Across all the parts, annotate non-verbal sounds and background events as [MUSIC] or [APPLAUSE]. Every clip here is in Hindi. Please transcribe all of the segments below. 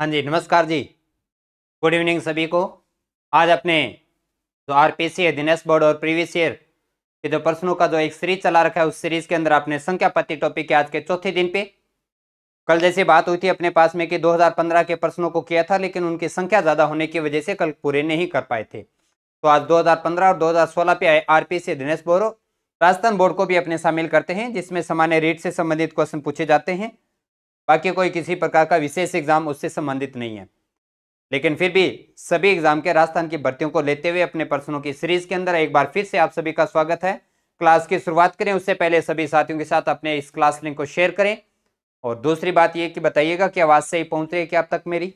हाँ जी नमस्कार जी गुड इवनिंग सभी को आज अपने जो आर पी सी है दिनेश बोर्ड और प्रीवियस ईयर के जो प्रश्नों का जो एक सीरीज चला रखा है उस सीरीज के अंदर आपने संख्या पति टॉपिक के आज के चौथे दिन पे कल जैसे बात हुई थी अपने पास में कि 2015 के प्रश्नों को किया था लेकिन उनकी संख्या ज़्यादा होने की वजह से कल पूरे नहीं कर पाए थे तो आज 2015 और 2016 पे आए पी सी दिनेश बोरो राजस्थान बोर्ड को भी अपने शामिल करते हैं जिसमें सामान्य रेट से संबंधित क्वेश्चन पूछे जाते हैं बाकी कोई किसी प्रकार का विशेष एग्जाम उससे संबंधित नहीं है लेकिन फिर भी सभी एग्जाम के राजस्थान की भर्तियों को लेते हुए अपने प्रश्नों की सीरीज के अंदर एक बार फिर से आप सभी का स्वागत है क्लास की शुरुआत करें उससे पहले सभी साथियों के साथ अपने इस क्लास लिंक को शेयर करें और दूसरी बात यह कि बताइएगा कि आवाज़ सही पहुंच रही है क्या अब तक मेरी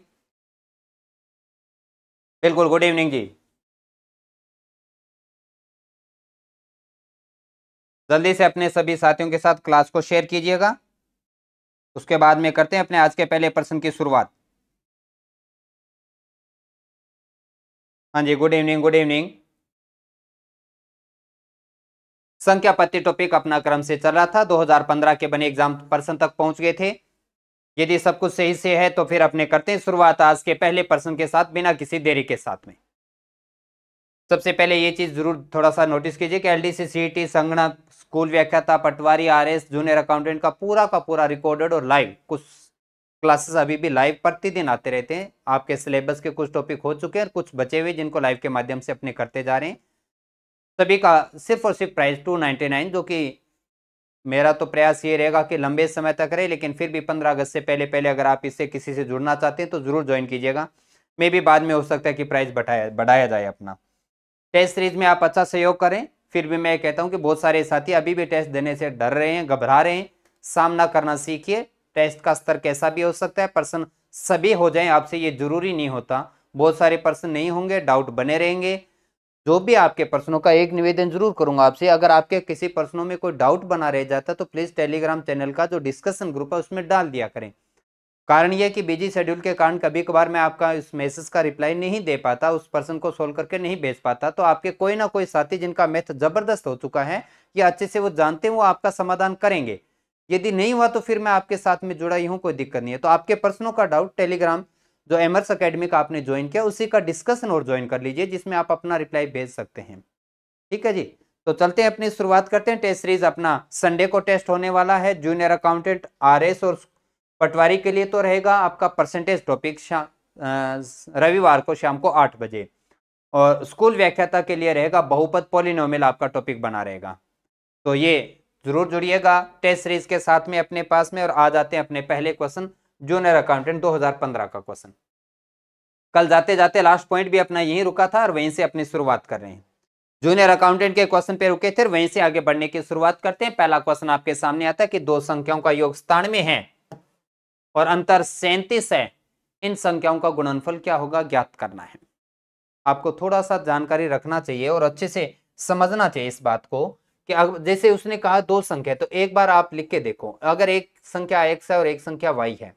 बिल्कुल गुड इवनिंग जी जल्दी से अपने सभी साथियों के साथ क्लास को शेयर कीजिएगा उसके बाद में करते हैं अपने आज के पहले प्रश्न की शुरुआत हाँ जी गुड इवनिंग गुड इवनिंग संख्या टॉपिक अपना क्रम से चल रहा था 2015 के बने एग्जाम पर्सन तक पहुंच गए थे यदि सब कुछ सही से है तो फिर अपने करते हैं शुरुआत आज के पहले पर्सन के साथ बिना किसी देरी के साथ में सबसे पहले ये चीज़ जरूर थोड़ा सा नोटिस कीजिए कि एल डी सी टी संगणक स्कूल व्याख्याता पटवारी आर एस जूनियर अकाउंटेंट का पूरा का पूरा रिकॉर्डेड और लाइव कुछ क्लासेस अभी भी लाइव प्रतिदिन आते रहते हैं आपके सिलेबस के कुछ टॉपिक हो चुके हैं और कुछ बचे हुए जिनको लाइव के माध्यम से अपने करते जा रहे हैं सभी का सिर्फ और सिर्फ प्राइस टू नाइन्टी नाइन जो कि मेरा तो प्रयास ये रहेगा कि लंबे समय तक रहे लेकिन फिर भी पंद्रह अगस्त से पहले पहले अगर आप इससे किसी से जुड़ना चाहते हैं तो ज़रूर ज्वाइन कीजिएगा मे भी बाद में हो सकता है कि प्राइस बढ़ाया बढ़ाया जाए अपना टेस्ट सीरीज में आप अच्छा सहयोग करें फिर भी मैं कहता हूं कि बहुत सारे साथी अभी भी टेस्ट देने से डर रहे हैं घबरा रहे हैं सामना करना सीखिए टेस्ट का स्तर कैसा भी हो सकता है पर्सन सभी हो जाए आपसे ये जरूरी नहीं होता बहुत सारे पर्सन नहीं होंगे डाउट बने रहेंगे जो भी आपके पर्सनों का एक निवेदन जरूर करूंगा आपसे अगर आपके किसी पर्सनों में कोई डाउट बना रह जाता तो प्लीज़ टेलीग्राम चैनल का जो डिस्कशन ग्रुप है उसमें डाल दिया करें कारण यह कि बिजी शेड्यूल के कारण कभी कभार मैं आपका इस मैसेज का रिप्लाई नहीं दे पाता उस पर्सन को सोल्व करके नहीं भेज पाता तो आपके कोई ना कोई साथी जिनका मैथ जबरदस्त हो चुका है या अच्छे से वो जानते हैं वो आपका समाधान करेंगे यदि नहीं हुआ तो फिर मैं आपके साथ में जुड़ा ही हूँ कोई दिक्कत नहीं है तो आपके पर्सनों का डाउट टेलीग्राम जो एमर्स अकेडमी का आपने ज्वाइन किया उसी का डिस्कशन और ज्वाइन कर लीजिए जिसमें आप अपना रिप्लाई भेज सकते हैं ठीक है जी तो चलते हैं अपनी शुरुआत करते हैं टेस्ट सीरीज अपना संडे को टेस्ट होने वाला है जूनियर अकाउंटेंट आर और पटवारी के लिए तो रहेगा आपका परसेंटेज टॉपिक रविवार को शाम को आठ बजे और स्कूल व्याख्याता के लिए रहेगा बहुपद पोलिनोमिल आपका टॉपिक बना रहेगा तो ये जरूर जुड़िएगा टेस्ट सीरीज के साथ में अपने पास में और आ जाते हैं अपने पहले क्वेश्चन जूनियर अकाउंटेंट 2015 का क्वेश्चन कल जाते जाते लास्ट पॉइंट भी अपना यहीं रुका था और वहीं से अपनी शुरुआत कर रहे हैं जूनियर अकाउंटेंट के क्वेश्चन पे रुके थे वहीं से आगे बढ़ने की शुरुआत करते हैं पहला क्वेश्चन आपके सामने आता है कि दो संख्याओं का योग स्थान में है और अंतर सैंतीस है इन संख्याओं का गुणनफल क्या होगा ज्ञात करना है आपको थोड़ा सा जानकारी रखना चाहिए और अच्छे से समझना चाहिए इस बात को कि जैसे उसने कहा दो संख्या तो एक बार आप लिख के देखो अगर एक संख्या एक्स है और एक संख्या वाई है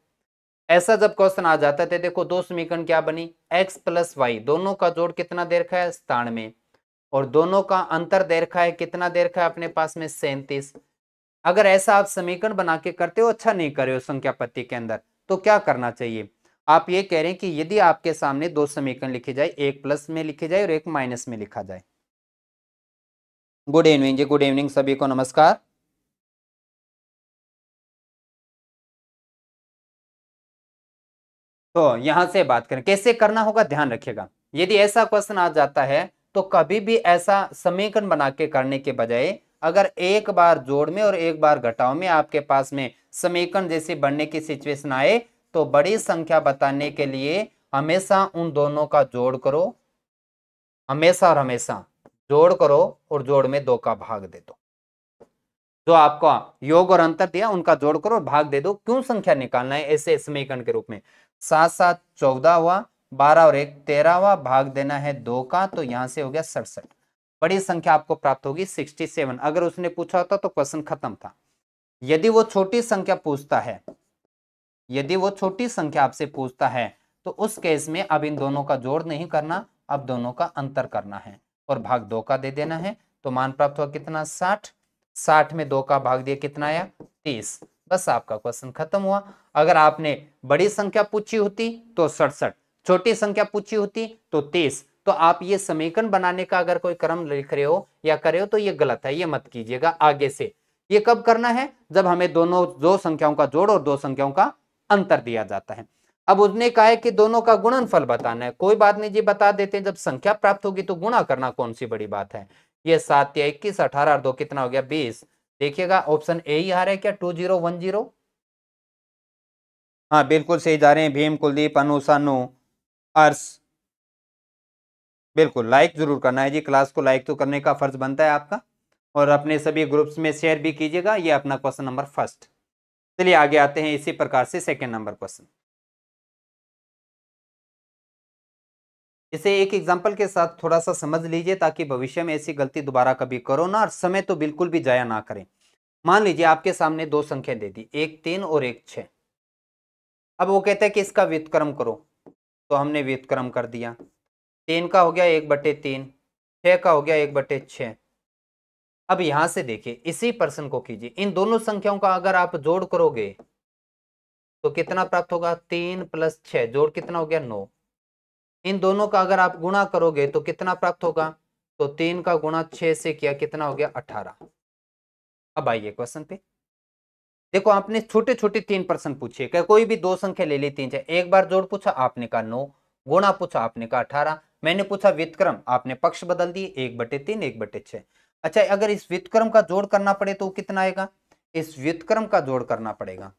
ऐसा जब क्वेश्चन आ जाता है तो देखो दो समीकरण क्या बनी एक्स प्लस वाई दोनों का जोड़ कितना देर का है सतानवे और दोनों का अंतर देर का है कितना देर का है अपने पास में सैंतीस अगर ऐसा आप समीकरण बना के करते हो अच्छा नहीं करे हो पत्ति के अंदर तो क्या करना चाहिए आप ये कह रहे हैं कि यदि आपके सामने दो समीकरण लिखे जाए एक प्लस में लिखे जाए और एक माइनस में लिखा जाए गुड इवनिंग जी गुड इवनिंग सभी को नमस्कार तो यहां से बात करें कैसे करना होगा ध्यान रखिएगा यदि ऐसा क्वेश्चन आ जाता है तो कभी भी ऐसा समीकरण बना के करने के बजाय अगर एक बार जोड़ में और एक बार घटाव में आपके पास में समीकरण जैसे बढ़ने की सिचुएशन आए तो बड़ी संख्या बताने के लिए हमेशा उन दोनों का जोड़ करो हमेशा और हमेशा जोड़ करो और जोड़ में दो का भाग दे दो जो आपको योग और अंतर दिया उनका जोड़ करो और भाग दे दो क्यों संख्या निकालना है ऐसे समीकरण के रूप में सात सात चौदह हुआ बारह और एक तेरह हुआ भाग देना है दो का तो यहां से हो गया सड़सठ बड़ी संख्या आपको प्राप्त होगी 67 अगर उसने पूछा होता तो क्वेश्चन खत्म था यदि वो छोटी संख्या पूछता है यदि वो छोटी संख्या आपसे पूछता है तो उस केस में अब इन दोनों का जोड़ नहीं करना अब दोनों का अंतर करना है और भाग दो का दे देना है तो मान प्राप्त हुआ कितना साठ साठ में दो का भाग दिया कितना आया तीस बस आपका क्वेश्चन खत्म हुआ अगर आपने बड़ी संख्या पूछी होती तो सड़सठ छोटी संख्या पूछी होती तो तीस तो आप ये समीकरण बनाने का अगर कोई क्रम लिख रहे हो या करे हो तो ये गलत है ये मत कीजिएगा आगे से ये कब करना है जब हमें दोनों दो संख्याओं का जोड़ और दो संख्याओं का अंतर दिया जाता है अब उसने कहा है कि दोनों का गुणनफल बताना है कोई बात नहीं जी बता देते हैं जब संख्या प्राप्त होगी तो गुणा करना कौन सी बड़ी बात है ये सात या इक्कीस अठारह और दो कितना हो गया बीस देखिएगा ऑप्शन ए ही आ रहा है क्या टू जीरो वन जीरो हाँ बिल्कुल सही जा रहे हैं भीम कुलदीप अनुसानु अर्श बिल्कुल लाइक ज़रूर करना है जी क्लास को लाइक तो करने का फ़र्ज़ बनता है आपका और अपने सभी ग्रुप्स में शेयर भी कीजिएगा ये अपना क्वेश्चन नंबर फर्स्ट चलिए आगे आते हैं इसी प्रकार से सेकेंड नंबर क्वेश्चन इसे एक एग्जाम्पल के साथ थोड़ा सा समझ लीजिए ताकि भविष्य में ऐसी गलती दोबारा कभी करो ना और समय तो बिल्कुल भी जाया ना करें मान लीजिए आपके सामने दो संख्या दे दी एक तीन और एक छ अब वो कहता है कि इसका व्युतक्रम करो तो हमने व्युतक्रम कर दिया तीन का हो गया एक बटे तीन छः का हो गया एक बटे छः अब यहां से देखिए इसी प्रश्न को कीजिए इन दोनों संख्याओं का अगर आप जोड़ करोगे तो कितना प्राप्त होगा तीन प्लस छः जोड़ कितना हो गया नौ इन दोनों का अगर आप गुणा करोगे तो कितना प्राप्त होगा तो तीन का गुणा छः से किया कितना हो गया अठारह अब आइए क्वेश्चन पे देखो आपने छोटे छोटे तीन प्रश्न पूछे कोई भी दो संख्या ले ली तीन चाहे एक बार जोड़ पूछा आपने कहा नो गुणा पूछा आपने कहा अठारह मैंने पूछा वितक्रम आपने पक्ष बदल दिए एक बटे तीन एक बटे छ अच्छा अगर इस व्युतक्रम का जोड़ करना पड़े तो कितना आएगा इस व्युतक्रम का जोड़ करना पड़ेगा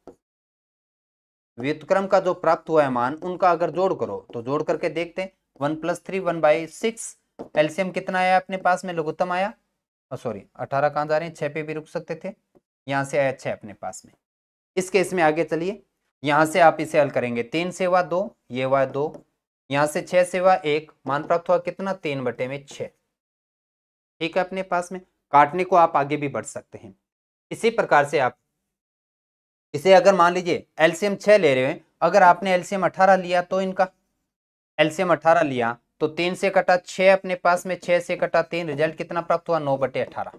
व्युतक्रम का जो प्राप्त हुआ है मान उनका अगर जोड़ करो तो जोड़ करके देखते हैं one plus three one by six एल्सियम कितना आया अपने पास में लघुत्तम आया सॉरी अठारह कहाँ जा रहे हैं छः पे भी रुक सकते थे यहाँ से आया छः अपने पास में इस केस में आगे चलिए यहाँ से आप इसे हल करेंगे तीन से हुआ दो ये हुआ दो यहां से छह सेवा एक मान प्राप्त हुआ कितना तीन बटे में छ ठीक है अपने पास में काटने को आप आगे भी बढ़ सकते हैं इसी प्रकार से आप इसे अगर मान लीजिए एलसीएम छह ले रहे हैं अगर आपने एलसीएम अठारह लिया तो इनका एलसीएम अठारह लिया तो तीन से कटा छह अपने पास में छह से कटा तीन रिजल्ट कितना प्राप्त हुआ नौ बटे अठारह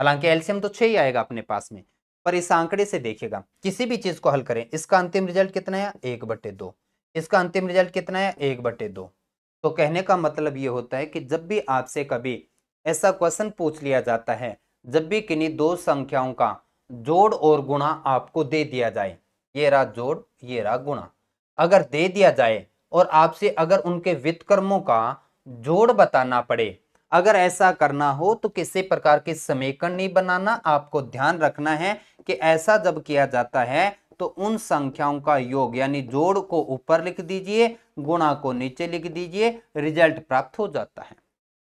हालांकि एलसीएम तो छह ही आएगा अपने पास में पर इस आंकड़े से देखिएगा किसी भी चीज़ को हल करें इसका अंतिम रिजल्ट कितना है एक बटे दो इसका अंतिम रिजल्ट कितना है एक बटे दो तो कहने का मतलब ये होता है कि जब भी आपसे कभी ऐसा क्वेश्चन पूछ लिया जाता है जब भी किन्हीं दो संख्याओं का जोड़ और गुणा आपको दे दिया जाए ये रहा जोड़ ये रहा गुणा अगर दे दिया जाए और आपसे अगर उनके वित्तकर्मों का जोड़ बताना पड़े अगर ऐसा करना हो तो किसी प्रकार के समीकरण नहीं बनाना आपको ध्यान रखना है कि ऐसा जब किया जाता है तो उन संख्याओं का योग यानी जोड़ को ऊपर लिख दीजिए गुणा को नीचे लिख दीजिए रिजल्ट प्राप्त हो जाता है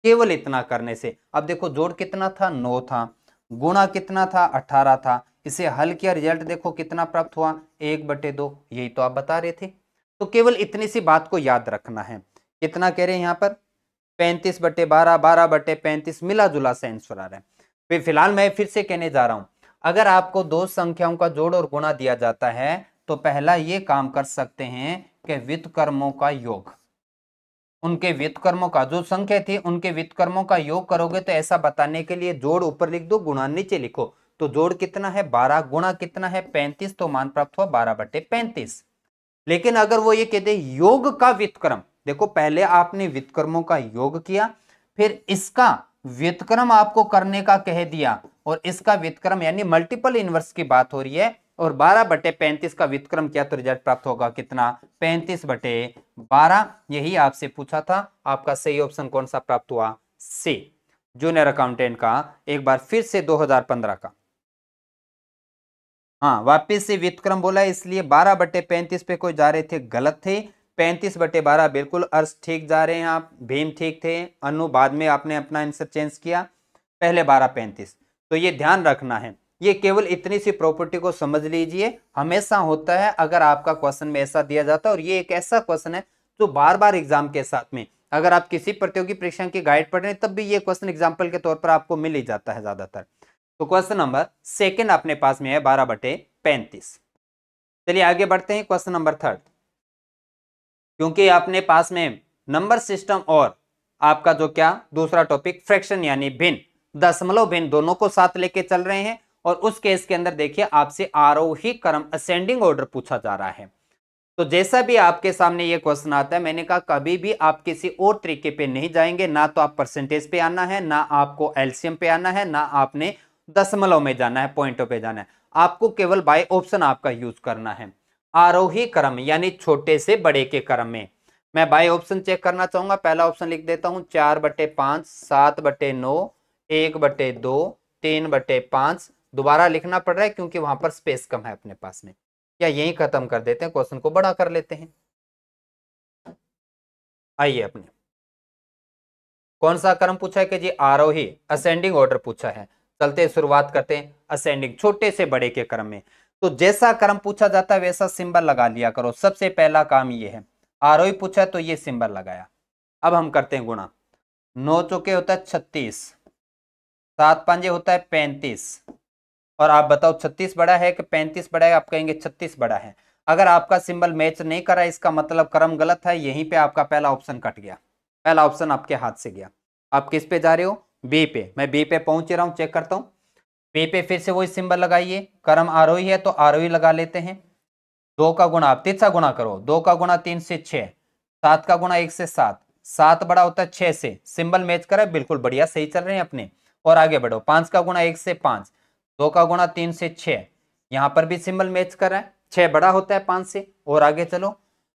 केवल इतना करने से अब देखो जोड़ कितना था नौ था गुणा कितना था अठारह था इसे हल किया रिजल्ट देखो कितना प्राप्त हुआ एक बटे दो यही तो आप बता रहे थे तो केवल इतनी सी बात को याद रखना है कितना कह रहे हैं यहाँ पर पैंतीस बटे बारह बारह बटे पैंतीस मिला जुला से आंसर आ रहा है फिलहाल मैं फिर से कहने जा रहा हूँ अगर आपको दो संख्याओं का जोड़ और गुणा दिया जाता है तो पहला ये काम कर सकते हैं कि वित्त कर्मों का योग उनके वित्त कर्मों का जो संख्या थी उनके वित्त कर्मों का योग करोगे तो ऐसा बताने के लिए जोड़ ऊपर लिख दो गुणा नीचे लिखो तो जोड़ कितना है बारह गुणा कितना है पैंतीस तो मान प्राप्त हुआ बारह बटे पैंतीस लेकिन अगर वो ये कहते योग का वित्तक्रम देखो पहले आपने वित्त कर्मों का योग किया फिर इसका वित्तक्रम आपको करने का कह दिया और इसका वितक्रम यानी मल्टीपल इनवर्स की बात हो रही है और 12 बटे पैंतीस का वितक्रम क्या तो रिजल्ट प्राप्त होगा कितना 35 बटे 12 यही आपसे पूछा था आपका सही ऑप्शन कौन सा प्राप्त हुआ सी जूनियर अकाउंटेंट का एक बार फिर से 2015 का हाँ वापिस से वितक्रम बोला इसलिए बारह बटे पैंतीस पे कोई जा रहे थे गलत थे पैंतीस बटे बारह बिल्कुल अर्श ठीक जा रहे हैं आप भीम ठीक थे अनु बाद में आपने अपना आंसर चेंज किया पहले बारह पैंतीस तो ये ध्यान रखना है ये केवल इतनी सी प्रॉपर्टी को समझ लीजिए हमेशा होता है अगर आपका क्वेश्चन में ऐसा दिया जाता है और ये एक ऐसा क्वेश्चन है जो बार बार एग्जाम के साथ में अगर आप किसी प्रतियोगी परीक्षा की गाइड पढ़ रहे हैं तब भी ये क्वेश्चन एग्जाम्पल के तौर पर आपको मिल ही जाता है ज्यादातर तो क्वेश्चन नंबर सेकेंड अपने पास में है बारह बटे पैंतीस चलिए आगे बढ़ते हैं क्वेश्चन नंबर थर्ड क्योंकि अपने पास में नंबर सिस्टम और आपका जो क्या दूसरा टॉपिक फ्रैक्शन यानी भिन्न दशमलव बिन दोनों को साथ लेके चल रहे हैं और उस केस के अंदर देखिए आपसे आरोही क्रम असेंडिंग ऑर्डर पूछा जा रहा है तो जैसा भी आपके सामने ये क्वेश्चन आता है मैंने कहा कभी भी आप किसी और तरीके पे नहीं जाएंगे ना तो आप परसेंटेज पे आना है ना आपको एल्सियम पे आना है ना आपने दशमलव में जाना है पॉइंटों पे जाना है आपको केवल बाय ऑप्शन आपका यूज करना है आरोही क्रम यानी छोटे से बड़े के क्रम में मैं बाय ऑप्शन चेक करना चाहूंगा पहला ऑप्शन लिख देता हूँ चार बटे पांच सात बटे नौ एक बटे दो तीन बटे पांच दोबारा लिखना पड़ रहा है क्योंकि वहां पर स्पेस कम है अपने पास में या यही खत्म कर देते हैं क्वेश्चन को बड़ा कर लेते हैं आइए अपने कौन सा क्रम पूछा है कि जी आरोही असेंडिंग ऑर्डर पूछा है चलते शुरुआत करते हैं असेंडिंग छोटे से बड़े के क्रम में तो जैसा क्रम पूछा जाता है वैसा सिंबल लगा लिया करो सबसे पहला काम यह है आरोही पूछा तो ये सिंबल लगाया अब हम करते हैं गुणा नौ चौके होता है छत्तीस सात पांजे होता है पैंतीस और आप बताओ छत्तीस बड़ा है कि पैंतीस बड़ा है आप कहेंगे छत्तीस बड़ा है अगर आपका सिंबल मैच नहीं करा इसका मतलब क्रम गलत है यहीं पे आपका पहला ऑप्शन कट गया पहला ऑप्शन आपके हाथ से गया आप किस पे जा रहे हो बी पे मैं बी पे पहुंच रहा हूँ चेक करता हूँ बी पे फिर से वही सिंबल लगाइए क्रम आरोही है तो आरोही लगा लेते हैं दो का गुणा आप तीन सा गुणा करो दो का गुणा तीन से छः सात का गुणा एक से सात सात बड़ा होता है छः से सिंबल मैच करा बिल्कुल बढ़िया सही चल रहे हैं अपने और आगे बढ़ो पांच का गुणा एक से पांच दो का गुणा तीन से छ यहाँ पर भी सिंबल मैच कर रहा है छह बड़ा होता है पांच से और आगे चलो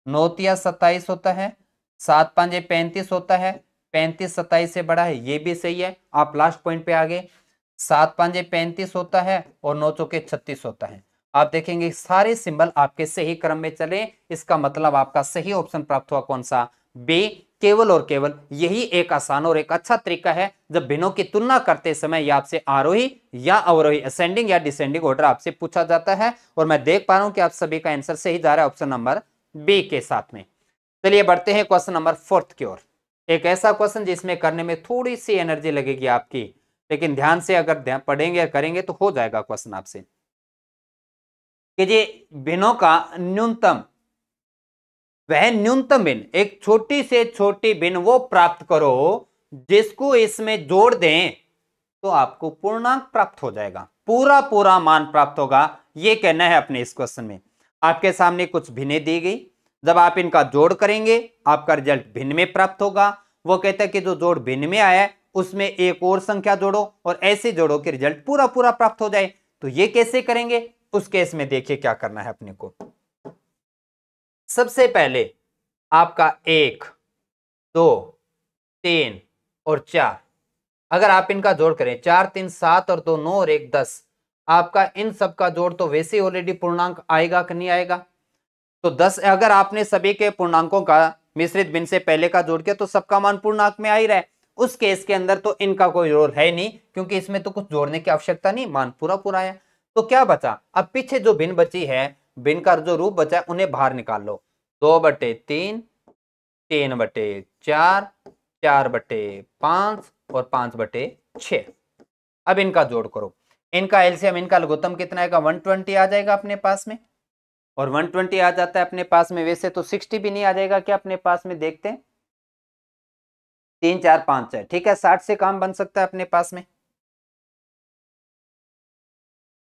नौतिया सत्ताईस होता है सात पांच पैंतीस होता है पैंतीस सत्ताईस से बड़ा है ये भी सही है आप लास्ट पॉइंट पे आ गए सात पांच पैंतीस होता है और नौ चौके छत्तीस होता है आप देखेंगे सारे सिंबल आपके सही क्रम में चले इसका मतलब आपका सही ऑप्शन प्राप्त हुआ कौन सा बी केवल और केवल यही एक आसान और एक अच्छा तरीका है जब भिनों की तुलना करते समय या आपसे आरोही या अवरोही असेंडिंग या डिसेंडिंग ऑर्डर आपसे पूछा जाता है और मैं देख पा रहा हूं कि आप सभी का आंसर सही जा रहा है ऑप्शन नंबर बी के साथ में चलिए बढ़ते हैं क्वेश्चन नंबर फोर्थ की ओर एक ऐसा क्वेश्चन जिसमें करने में थोड़ी सी एनर्जी लगेगी आपकी लेकिन ध्यान से अगर ध्यान पढ़ेंगे या करेंगे तो हो जाएगा क्वेश्चन आपसे कि जी भिनों का न्यूनतम वह न्यूनतम बिन एक छोटी से छोटी बिन वो प्राप्त करो जिसको इसमें जोड़ दें तो आपको पूर्णांक प्राप्त हो जाएगा पूरा पूरा मान प्राप्त होगा ये कहना है अपने इस क्वेश्चन में आपके सामने कुछ भिन्ने दी गई जब आप इनका जोड़ करेंगे आपका रिजल्ट भिन्न में प्राप्त होगा वो कहता है कि जो जोड़ भिन्न में आया उसमें एक और संख्या जोड़ो और ऐसे जोड़ो कि रिजल्ट पूरा पूरा प्राप्त हो जाए तो ये कैसे करेंगे उस केस में देखिए क्या करना है अपने को सबसे पहले आपका एक दो तीन और चार अगर आप इनका जोड़ करें चार तीन सात और दो नौ और एक दस आपका इन सब का जोड़ तो वैसे ऑलरेडी पूर्णांक आएगा कि नहीं आएगा तो दस अगर आपने सभी के पूर्णांकों का मिश्रित बिन से पहले का जोड़ किया तो सबका मान पूर्णांक में आ ही रहा है उस केस के अंदर तो इनका कोई रोल है नहीं क्योंकि इसमें तो कुछ जोड़ने की आवश्यकता नहीं मान पूरा पूरा आया तो क्या बचा अब पीछे जो भिन बची है बिन का जो रूप बचा है उन्हें बाहर निकाल लो दो बटे तीन तीन बटे चार चार बटे पांच और पांच बटे छ अब इनका जोड़ करो इनका एलसीएम इनका लघुत्तम कितना आएगा ट्वेंटी आ जाएगा अपने पास में और वन ट्वेंटी आ जाता है अपने पास में वैसे तो सिक्सटी भी नहीं आ जाएगा क्या अपने पास में देखते हैं तीन चार पांच है ठीक है साठ से काम बन सकता है अपने पास में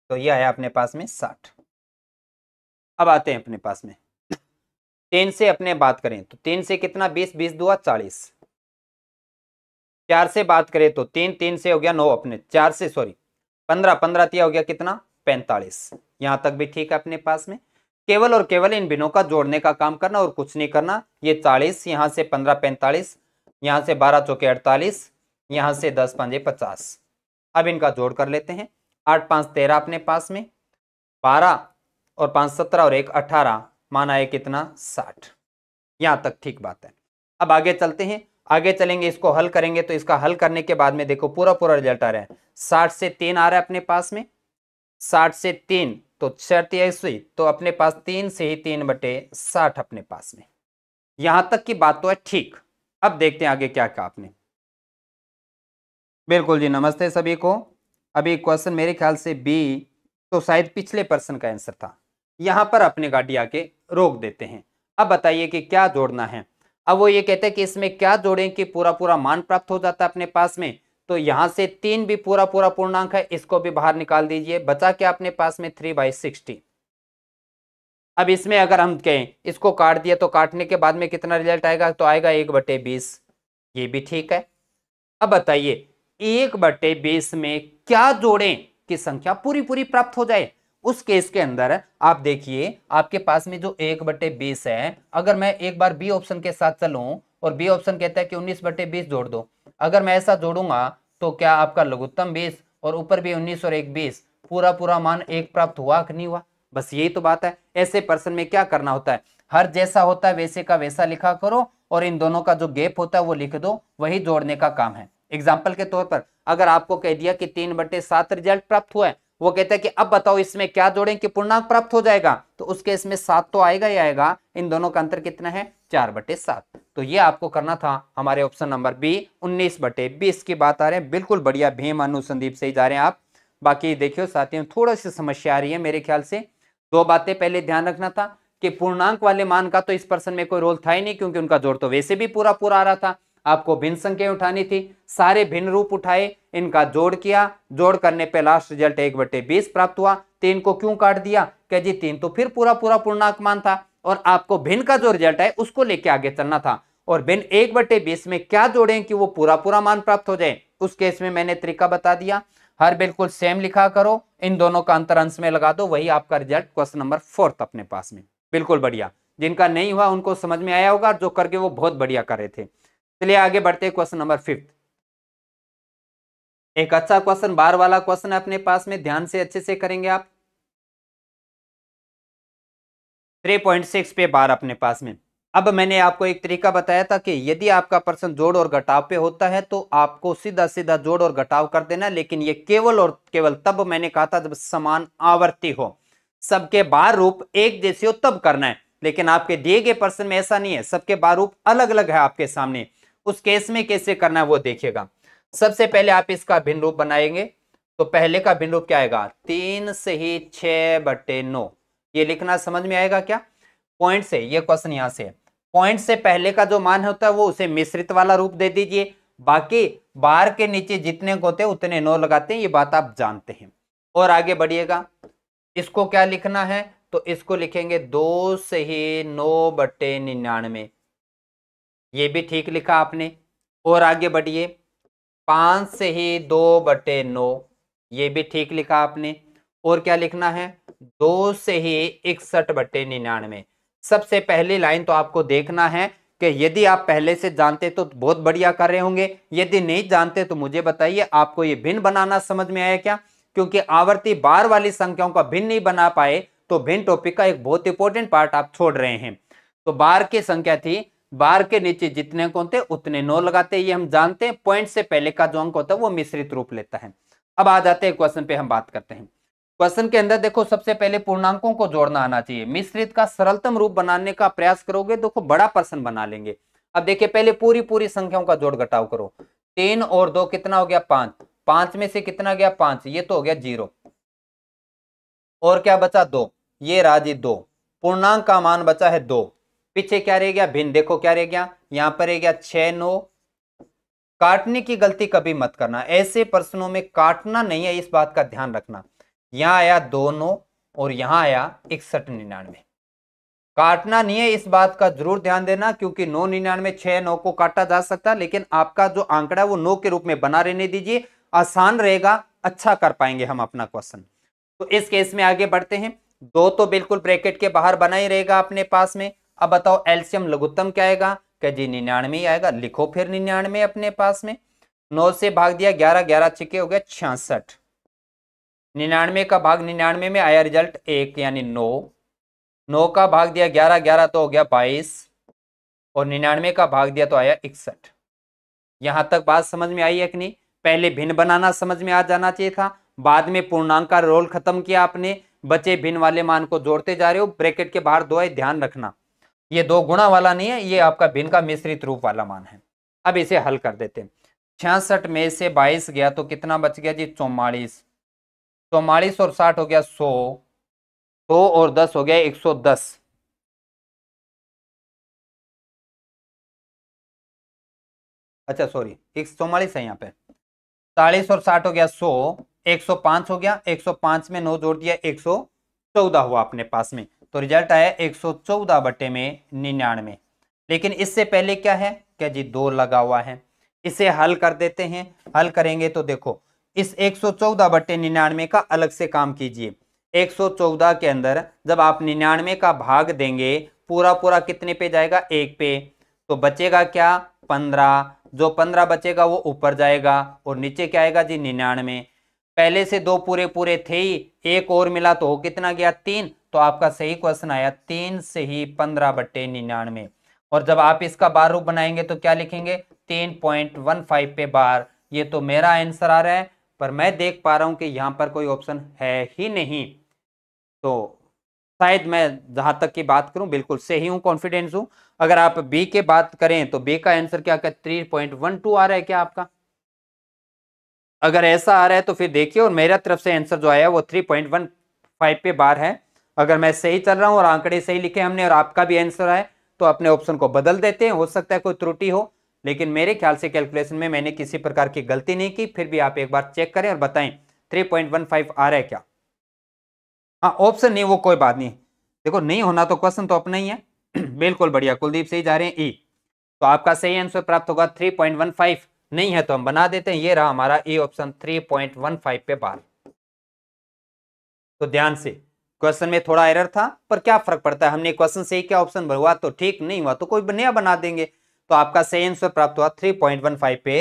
तो ये आया अपने पास में साठ अब आते हैं अपने पास में टेन से अपने बात करें तो टेन से कितना बीस बीस दुआ चालीस चार से बात करें तो तीन तीन से हो गया नौ अपने चार से सॉरी पंद्रह पंद्रह तिया हो गया कितना पैंतालीस यहां तक भी ठीक है अपने पास में केवल और केवल इन बिनों का जोड़ने का काम करना और कुछ नहीं करना ये चालीस यहां से पंद्रह पैंतालीस यहां से बारह चौके अड़तालीस यहां से दस पंजे पचास अब इनका जोड़ कर लेते हैं आठ पांच तेरह अपने पास में बारह और पाँच सत्रह और एक अठारह माना है कितना साठ यहाँ तक ठीक बात है अब आगे चलते हैं आगे चलेंगे इसको हल करेंगे तो इसका हल करने के बाद में देखो पूरा पूरा रिजल्ट आ रहा है साठ से तीन आ रहा है अपने पास में साठ से तीन तो शर्त तो अपने पास तीन से ही तीन बटे साठ अपने पास में यहां तक की बात तो है ठीक अब देखते हैं आगे क्या कहा आपने बिल्कुल जी नमस्ते सभी को अभी क्वेश्चन मेरे ख्याल से बी तो शायद पिछले पर्सन का आंसर था यहाँ पर अपनी गाड़ी आके रोक देते हैं अब बताइए कि क्या जोड़ना है अब वो ये कहते हैं कि इसमें क्या जोड़ें कि पूरा पूरा मान प्राप्त हो जाता है अपने पास में तो यहाँ से तीन भी पूरा पूरा पूर्णांक है इसको भी बाहर निकाल दीजिए बचा क्या अपने पास में थ्री बाई सिक्सटी अब इसमें अगर हम कहें इसको काट दिया तो काटने के बाद में कितना रिजल्ट आएगा तो आएगा एक बटे बीस ये भी ठीक है अब बताइए एक बटे बीस में क्या जोड़ें कि संख्या पूरी पूरी प्राप्त हो जाए उस केस के अंदर आप देखिए आपके पास में जो एक बटे बीस है अगर मैं एक बार बी ऑप्शन के साथ चलूं और बी ऑप्शन कहता है कि उन्नीस बटे बीस जोड़ दो अगर मैं ऐसा जोड़ूंगा तो क्या आपका लघुत्तम बीस और ऊपर भी उन्नीस और एक बीस पूरा पूरा मान एक प्राप्त हुआ कि नहीं हुआ बस यही तो बात है ऐसे पर्सन में क्या करना होता है हर जैसा होता है वैसे का वैसा लिखा करो और इन दोनों का जो गैप होता है वो लिख दो वही जोड़ने का काम है एग्जाम्पल के तौर पर अगर आपको कह दिया कि तीन बटे सात रिजल्ट प्राप्त हुआ है वो कहता है कि अब बताओ इसमें क्या जोड़ें कि पूर्णांक प्राप्त हो जाएगा तो उसके इसमें सात तो आएगा ही आएगा इन दोनों का अंतर कितना है चार बटे सात तो ये आपको करना था हमारे ऑप्शन नंबर बी उन्नीस बटे बीस की बात आ रहे हैं बिल्कुल बढ़िया भीम अनु संदीप से ही जा रहे हैं आप बाकी देखियो साथियों थोड़ा सी समस्या आ रही है मेरे ख्याल से दो बातें पहले ध्यान रखना था कि पूर्णांक वाले मान का तो इस पर्सन में कोई रोल था ही नहीं क्योंकि उनका जोर तो वैसे भी पूरा पूरा आ रहा था आपको भिन्न संख्या उठानी थी सारे भिन्न रूप उठाए इनका जोड़ किया जोड़ करने पे लास्ट रिजल्ट एक बटे बीस प्राप्त हुआ तीन को क्यों काट दिया क्या जी तीन तो फिर पूरा पूरा पूर्णांक मान था और आपको भिन्न का जो रिजल्ट है उसको लेके आगे चलना था और भिन्न एक बटे बीस में क्या जोड़े कि वो पूरा पूरा मान प्राप्त हो जाए उस केस में मैंने तरीका बता दिया हर बिल्कुल सेम लिखा करो इन दोनों का अंतर अंश में लगा दो वही आपका रिजल्ट क्वेश्चन नंबर फोर्थ अपने पास में बिल्कुल बढ़िया जिनका नहीं हुआ उनको समझ में आया होगा जो करके वो बहुत बढ़िया कर रहे थे चलिए आगे बढ़ते हैं क्वेश्चन नंबर फिफ्थ एक अच्छा क्वेश्चन बार वाला क्वेश्चन अपने पास में ध्यान से अच्छे से करेंगे आप सिक्स पे बार अपने पास में अब मैंने आपको एक तरीका बताया था कि यदि आपका प्रश्न जोड़ और घटाव पे होता है तो आपको सीधा सीधा जोड़ और घटाव कर देना लेकिन ये केवल और केवल तब मैंने कहा था जब समान आवर्ती हो सबके बार रूप एक जैसे हो तब करना है लेकिन आपके दिए गए प्रश्न में ऐसा नहीं है सबके बार रूप अलग अलग है आपके सामने उस केस में कैसे करना है वो देखिएगा सबसे पहले आप इसका भिन्न रूप बनाएंगे तो पहले का भिन्न रूप क्या आएगा तीन से ही छ बटे नौ ये लिखना समझ में आएगा क्या पॉइंट से ये क्वेश्चन यहां से पॉइंट से पहले का जो मान होता है वो उसे मिश्रित वाला रूप दे दीजिए बाकी बार के नीचे जितने होते हैं उतने नौ लगाते हैं ये बात आप जानते हैं और आगे बढ़िएगा इसको क्या लिखना है तो इसको लिखेंगे दो से ही नौ बटे निन्यानवे ये भी ठीक लिखा आपने और आगे बढ़िए पाँच से ही दो बटे नौ ये भी ठीक लिखा आपने और क्या लिखना है दो से ही इकसठ बटे निन्यानवे सबसे पहली लाइन तो आपको देखना है कि यदि आप पहले से जानते तो बहुत बढ़िया कर रहे होंगे यदि नहीं जानते तो मुझे बताइए आपको ये भिन्न बनाना समझ में आया क्या क्योंकि आवर्ती बार वाली संख्याओं का भिन्न नहीं बना पाए तो भिन्न टॉपिक का एक बहुत इंपॉर्टेंट पार्ट आप छोड़ रहे हैं तो बार की संख्या थी बार के नीचे जितने अंक होते उतने नौ लगाते हैं ये हम जानते हैं पॉइंट से पहले का जो अंक होता है वो मिश्रित रूप लेता है अब आ जाते हैं क्वेश्चन पे हम बात करते हैं क्वेश्चन के अंदर देखो सबसे पहले पूर्णांकों को जोड़ना आना चाहिए मिश्रित का सरलतम रूप बनाने का प्रयास करोगे देखो बड़ा प्रश्न बना लेंगे अब देखिए पहले पूरी पूरी संख्याओं का जोड़ घटाव करो तीन और दो कितना हो गया पांच पांच में से कितना गया पांच ये तो हो गया जीरो और क्या बचा दो ये राजी दो पूर्णांक का मान बचा है दो पीछे क्या रह गया भिन्न देखो क्या रह गया यहाँ पर रह गया छ नौ काटने की गलती कभी मत करना ऐसे प्रश्नों में काटना नहीं है इस बात का ध्यान रखना यहाँ आया दो नौ और यहाँ आया इकसठ निन्यानवे काटना नहीं है इस बात का जरूर ध्यान देना क्योंकि नौ निन्यानवे छह नौ को काटा जा सकता है लेकिन आपका जो आंकड़ा वो नौ के रूप में बना रहने दीजिए आसान रहेगा अच्छा कर पाएंगे हम अपना क्वेश्चन तो इस केस में आगे बढ़ते हैं दो तो बिल्कुल ब्रैकेट के बाहर बना ही रहेगा अपने पास में अब बताओ एल्सियम लघुत्तम क्या आएगा क्या जी निन्यानवे आएगा लिखो फिर निन्यानवे अपने पास में नौ से भाग दिया ग्यारह ग्यारह छिके हो गया छियासठ निन्यानवे का भाग निन्यानवे में आया रिजल्ट एक यानी नौ नौ का भाग दिया ग्यारह ग्यारह तो हो गया बाईस और निन्यानवे का भाग दिया तो आया इकसठ यहां तक बात समझ में आई है कि नहीं पहले भिन्न बनाना समझ में आ जाना चाहिए था बाद में पूर्णांक का रोल खत्म किया आपने बचे भिन्न वाले मान को जोड़ते जा रहे हो ब्रैकेट के बाहर दो है ध्यान रखना ये दो गुणा वाला नहीं है ये आपका भिन्न का मिश्रित रूप वाला मान है अब इसे हल कर देते छियासठ में से बाईस गया तो कितना बच गया जी चौवालीस चौवालीस और साठ हो गया सौ सौ और दस हो गया एक सौ दस अच्छा सॉरी एक चौवालीस है यहाँ पे चालीस और साठ हो गया सो एक सौ पांच हो गया एक सौ पांच में नौ जोड़ दिया एक सौ चौदह हुआ अपने पास में तो रिजल्ट आया एक सौ चौदह बटे में निन्यानवे लेकिन इससे पहले क्या है क्या जी दो लगा हुआ है इसे हल कर देते हैं हल करेंगे तो देखो इस 114 बटे निन्यानवे का अलग से काम कीजिए 114 के अंदर जब आप निन्यानवे का भाग देंगे पूरा पूरा कितने पे जाएगा एक पे तो बचेगा क्या पंद्रह जो पंद्रह बचेगा वो ऊपर जाएगा और नीचे क्या आएगा जी निन्यानवे पहले से दो पूरे पूरे थे ही एक और मिला तो कितना गया तीन तो आपका सही क्वेश्चन आया तीन से ही पंद्रह बट्टे निन्यानवे और जब आप इसका बार रूप बनाएंगे तो क्या लिखेंगे तीन पॉइंट वन फाइव पे बार ये तो मेरा आंसर आ रहा है पर मैं देख पा रहा हूं कि यहां पर कोई ऑप्शन है ही नहीं तो शायद मैं जहां तक की बात करूं बिल्कुल सही हूं कॉन्फिडेंस हूं अगर आप बी के बात करें तो बी का आंसर क्या थ्री पॉइंट वन टू आ रहा है क्या आपका अगर ऐसा आ रहा है तो फिर देखिए और मेरा तरफ से आंसर जो आया वो थ्री पॉइंट वन फाइव पे बार है अगर मैं सही चल रहा हूँ और आंकड़े सही लिखे हमने और आपका भी आंसर आए तो अपने ऑप्शन को बदल देते हैं हो सकता है कोई त्रुटि हो लेकिन मेरे ख्याल से कैलकुलेशन में मैंने किसी प्रकार की गलती नहीं की फिर भी आप एक बार चेक करें और बताएं 3.15 आ रहा है क्या हाँ ऑप्शन नहीं वो कोई बात नहीं देखो नहीं होना तो क्वेश्चन तो अपना ही है [CLEARS THROAT] बिल्कुल बढ़िया कुलदीप से जा रहे हैं ई e। तो आपका सही आंसर प्राप्त होगा फाइव नहीं है तो हम बना देते हैं ये रहा हमारा ई ऑप्शन फाइव पे बार तो ध्यान से क्वेश्चन में थोड़ा एरर था पर क्या फर्क पड़ता है हमने क्वेश्चन से क्या ऑप्शन भरवा तो ठीक नहीं हुआ तो कोई नया बना देंगे तो आपका सही आंसर प्राप्त हुआ थ्री पॉइंट वन फाइव पे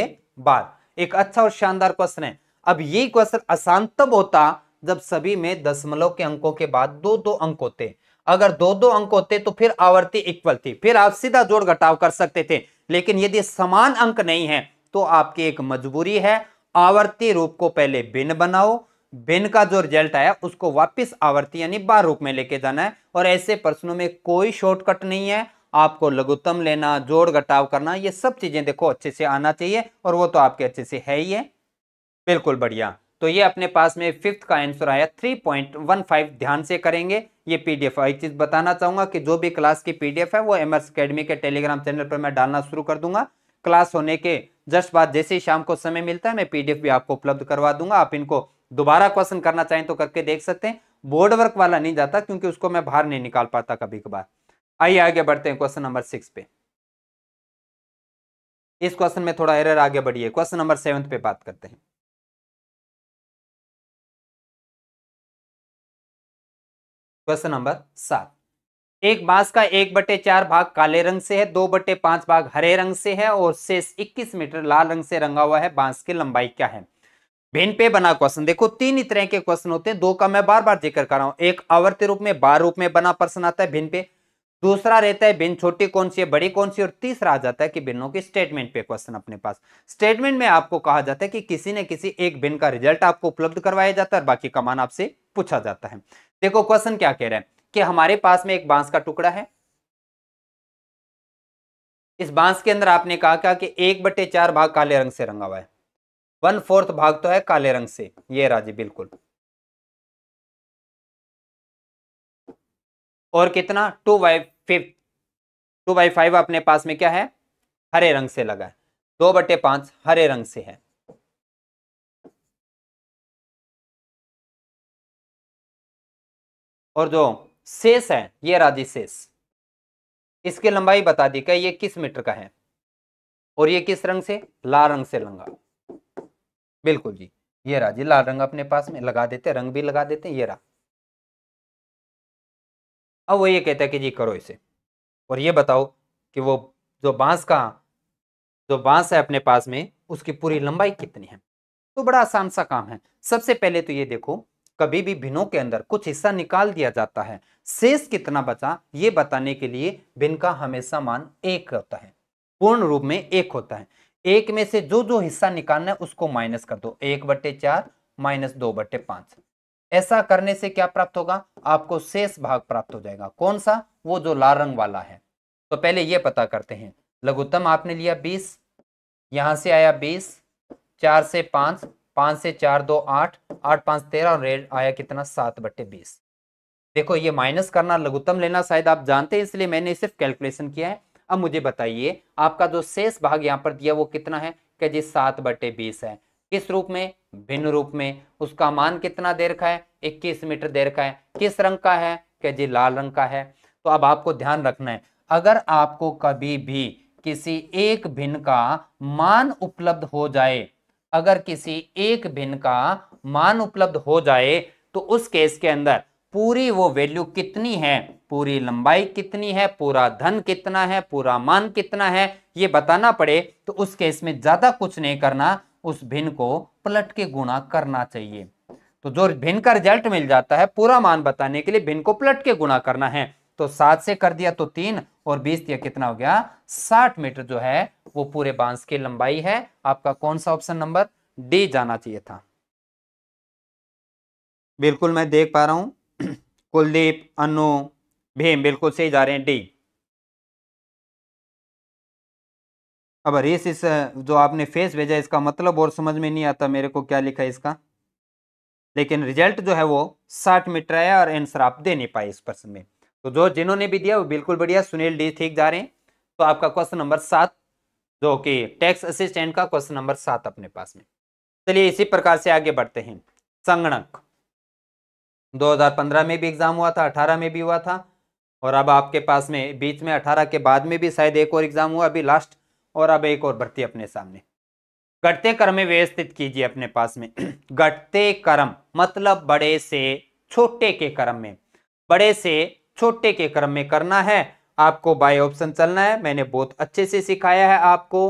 बार एक अच्छा और शानदार क्वेश्चन है अब ये क्वेश्चन आसान तब होता जब सभी में दशमलव के अंकों के बाद दो दो अंक होते अगर दो दो अंक होते तो फिर आवर्ती इक्वल थी फिर आप सीधा जोड़ घटाव कर सकते थे लेकिन यदि समान अंक नहीं है तो आपकी एक मजबूरी है आवर्ती रूप को पहले बिन बनाओ बेन का जो रिजल्ट आया उसको वापस आवर्ती यानी बार रूप में लेके जाना है और ऐसे प्रश्नों में कोई शॉर्टकट नहीं है आपको लघुत्तम लेना जोड़ घटाव करना ये सब चीजें देखो अच्छे से आना चाहिए और वो तो आपके अच्छे से है ही है बिल्कुल बढ़िया तो ये अपने पास में फिफ्थ का आंसर आया 3.15 ध्यान से करेंगे ये पीडीएफ एक चीज बताना चाहूंगा कि जो भी क्लास की पीडीएफ है वो एमएस अकेडमी के टेलीग्राम चैनल पर मैं डालना शुरू कर दूंगा क्लास होने के जस्ट बाद जैसे ही शाम को समय मिलता है मैं पीडीएफ भी आपको उपलब्ध करवा दूंगा आप इनको दोबारा क्वेश्चन करना चाहें तो करके देख सकते हैं बोर्ड वर्क वाला नहीं जाता क्योंकि उसको मैं बाहर नहीं निकाल पाता कभी कभार आइए आगे बढ़ते हैं क्वेश्चन नंबर सिक्स पे इस क्वेश्चन में थोड़ा एरर आगे बढ़िए क्वेश्चन नंबर सेवन पे बात करते हैं क्वेश्चन नंबर सात एक बांस का एक बटे चार भाग काले रंग से है दो बटे पांच भाग हरे रंग से है और शेष 21 मीटर लाल रंग से रंगा हुआ है बांस की लंबाई क्या है भिन्न पे बना क्वेश्चन देखो तीन ही तरह के क्वेश्चन होते हैं दो का मैं बार बार जिक्र कर रहा हूं एक आवर्त रूप में बार रूप में बना प्रश्न आता है भिन्न पे दूसरा रहता है भिन्न छोटी कौन सी है बड़ी कौन सी और तीसरा आ जाता है कि भिन्नों के स्टेटमेंट पे क्वेश्चन अपने पास स्टेटमेंट में आपको कहा जाता है कि किसी न किसी एक भिन्न का रिजल्ट आपको उपलब्ध करवाया जाता है और बाकी कमान आपसे पूछा जाता है देखो क्वेश्चन क्या कह रहे हैं कि हमारे पास में एक बांस का टुकड़ा है इस बांस के अंदर आपने कहा क्या कि एक बटे चार भाग काले रंग से रंगा हुआ है वन फोर्थ भाग तो है काले रंग से ये राजी बिल्कुल और कितना two by fifth two by five अपने पास में क्या है हरे रंग से लगा है दो बटे पांच हरे रंग से है और जो शेष है ये राजी शेष इसकी लंबाई बता दी क्या ये किस मीटर का है और ये किस रंग से लाल रंग से लंगा बिल्कुल जी ये रहा जी लाल रंग अपने पास में लगा देते रंग भी लगा देते ये रहा अब वो ये कहता है कि जी करो इसे और ये बताओ कि वो जो बांस का जो बांस है अपने पास में उसकी पूरी लंबाई कितनी है तो बड़ा आसान सा काम है सबसे पहले तो ये देखो कभी भी भिनों के अंदर कुछ हिस्सा निकाल दिया जाता है शेष कितना बचा ये बताने के लिए भिन का हमेशा मान एक होता है पूर्ण रूप में एक होता है एक में से जो जो हिस्सा निकालना है उसको माइनस कर दो एक बट्टे चार माइनस दो बट्टे पांच ऐसा करने से क्या प्राप्त होगा आपको शेष भाग प्राप्त हो जाएगा कौन सा वो जो लाल रंग वाला है तो पहले ये पता करते हैं लघुत्तम आपने लिया बीस यहां से आया बीस चार से पांच पांच से चार दो आठ आठ पांच तेरह और रेड आया कितना सात बट्टे बीस देखो ये माइनस करना लघुत्तम लेना शायद आप जानते हैं इसलिए मैंने सिर्फ कैलकुलेशन किया है अब मुझे बताइए आपका जो शेष भाग यहाँ पर दिया वो कितना है कि जी सात बटे बीस है किस रूप में भिन्न रूप में उसका मान कितना दे रखा है इक्कीस मीटर दे रखा है किस रंग का है कि जी लाल रंग का है तो अब आपको ध्यान रखना है अगर आपको कभी भी किसी एक भिन्न का मान उपलब्ध हो जाए अगर किसी एक भिन्न का मान उपलब्ध हो जाए तो उस केस के अंदर पूरी वो वैल्यू कितनी है पूरी लंबाई कितनी है पूरा धन कितना है पूरा मान कितना है ये बताना पड़े तो उस केस में ज्यादा कुछ नहीं करना उस भिन्न को पलट के गुणा करना चाहिए तो जो भिन्न का रिजल्ट मिल जाता है पूरा मान बताने के लिए भिन्न को पलट के गुणा करना है तो सात से कर दिया तो तीन और बीस दिया कितना हो गया साठ मीटर जो है वो पूरे बांस की लंबाई है आपका कौन सा ऑप्शन नंबर डी जाना चाहिए था बिल्कुल मैं देख पा रहा हूं [CLEARS THROAT] कुलदीप अनु भीम बिल्कुल सही जा रहे हैं डी अब रेस इस जो आपने फेस भेजा इसका मतलब और समझ में नहीं आता मेरे को क्या लिखा है इसका लेकिन रिजल्ट जो है वो साठ मीटर आया और आंसर आप दे नहीं पाए इस प्रश्न में तो जो जिन्होंने भी दिया वो बिल्कुल बढ़िया सुनील डी ठीक जा रहे हैं तो आपका क्वेश्चन नंबर सात जो कि टैक्स असिस्टेंट का क्वेश्चन नंबर सात अपने पास में चलिए इसी प्रकार से आगे बढ़ते हैं संगणक 2015 में भी एग्जाम हुआ था 18 में भी हुआ था और अब आपके पास में बीच में अठारह के बाद में भी शायद एक और एग्ज़ाम हुआ अभी लास्ट और अब एक और भर्ती अपने सामने घटते कर्म में व्यवस्थित कीजिए अपने पास में [CLEARS THROAT] घटते क्रम मतलब बड़े से छोटे के क्रम में बड़े से छोटे के क्रम में करना है आपको बाय ऑप्शन चलना है मैंने बहुत अच्छे से सिखाया है आपको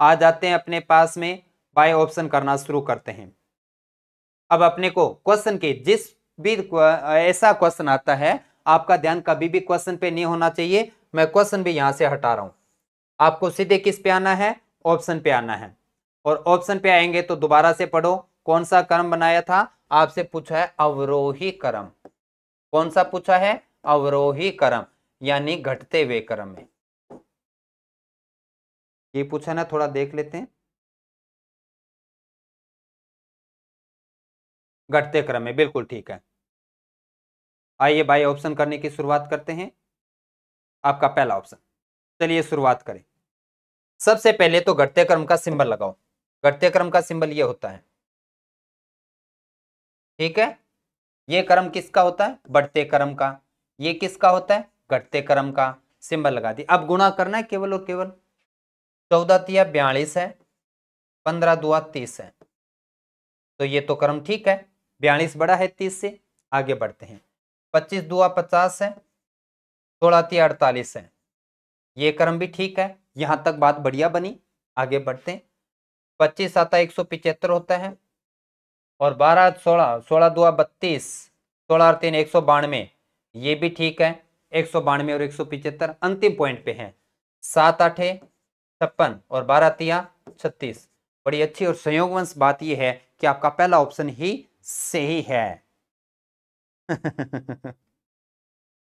आ जाते हैं अपने पास में बाय ऑप्शन करना शुरू करते हैं अब अपने को क्वेश्चन के जिस भी ऐसा क्वेश्चन आता है आपका ध्यान कभी भी क्वेश्चन पे नहीं होना चाहिए मैं क्वेश्चन भी यहां से हटा रहा हूं आपको सीधे किस पे आना है ऑप्शन पे आना है और ऑप्शन पे आएंगे तो दोबारा से पढ़ो कौन सा कर्म बनाया था आपसे पूछा है अवरोही कर्म कौन सा पूछा है अवरोही कर्म यानी घटते हुए क्रम में ये पूछा ना थोड़ा देख लेते हैं घटते क्रम में बिल्कुल ठीक है आइए बाई ऑप्शन करने की शुरुआत करते हैं आपका पहला ऑप्शन चलिए शुरुआत करें सबसे पहले तो घटते क्रम का सिंबल लगाओ घटते क्रम का सिंबल ये होता है ठीक है ये क्रम किसका होता है बढ़ते क्रम का ये किसका होता है घटते क्रम का सिंबल लगा दी अब गुणा करना है केवल और केवल चौदह तिया बयालीस है पंद्रह दुआ तीस है तो ये तो क्रम ठीक है बयालीस बड़ा है तीस से आगे बढ़ते हैं पच्चीस दुआ पचास है सोलह ती अड़तालीस है ये क्रम भी ठीक है यहाँ तक बात बढ़िया बनी आगे बढ़ते हैं पच्चीस आता एक सौ पिचहत्तर होता है और बारह सोलह सोलह दुआ बत्तीस सोलह और तीन एक सौ बानवे ये भी ठीक है एक सौ बानवे और एक सौ पिचहत्तर अंतिम पॉइंट पे है सात आठे छप्पन और बारह तिया छत्तीस बड़ी अच्छी और संयोगवंश बात यह है कि आपका पहला ऑप्शन ही सही है [LAUGHS]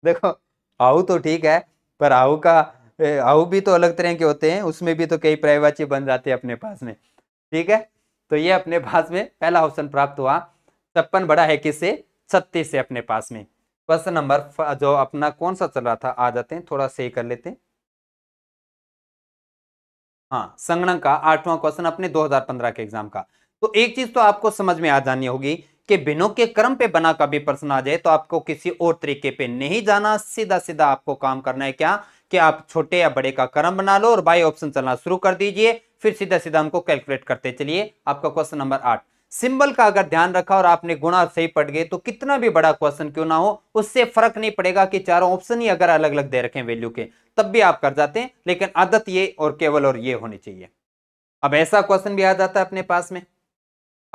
देखो आहू तो ठीक है पर आहू का आहू भी तो अलग तरह के होते हैं उसमें भी तो कई प्रायवाची बन जाते हैं अपने पास में ठीक है तो ये अपने पास में पहला ऑप्शन प्राप्त हुआ छप्पन बड़ा है किससे छत्तीस है अपने पास में क्वेश्चन नंबर जो अपना कौन सा चल रहा था आ जाते हैं थोड़ा सही कर लेते हैं हाँ संगणक का आठवां क्वेश्चन अपने 2015 के एग्जाम का तो एक चीज तो आपको समझ में आ जानी होगी कि बिनो के क्रम पे बना का भी प्रश्न आ जाए तो आपको किसी और तरीके पे नहीं जाना सीधा सीधा आपको काम करना है क्या कि आप छोटे या बड़े का क्रम बना लो और बाई ऑप्शन चलना शुरू कर दीजिए फिर सीधा सीधा हमको कैलकुलेट करते चलिए आपका क्वेश्चन नंबर आठ सिंबल का अगर ध्यान रखा और आपने गुणा सही पढ़ गए तो कितना भी बड़ा क्वेश्चन क्यों ना हो उससे फर्क नहीं पड़ेगा कि चारों ऑप्शन ही अगर अलग अलग दे रखे वैल्यू के तब भी आप कर जाते हैं लेकिन आदत ये और केवल और ये होनी चाहिए अब ऐसा क्वेश्चन भी आ जाता है अपने पास में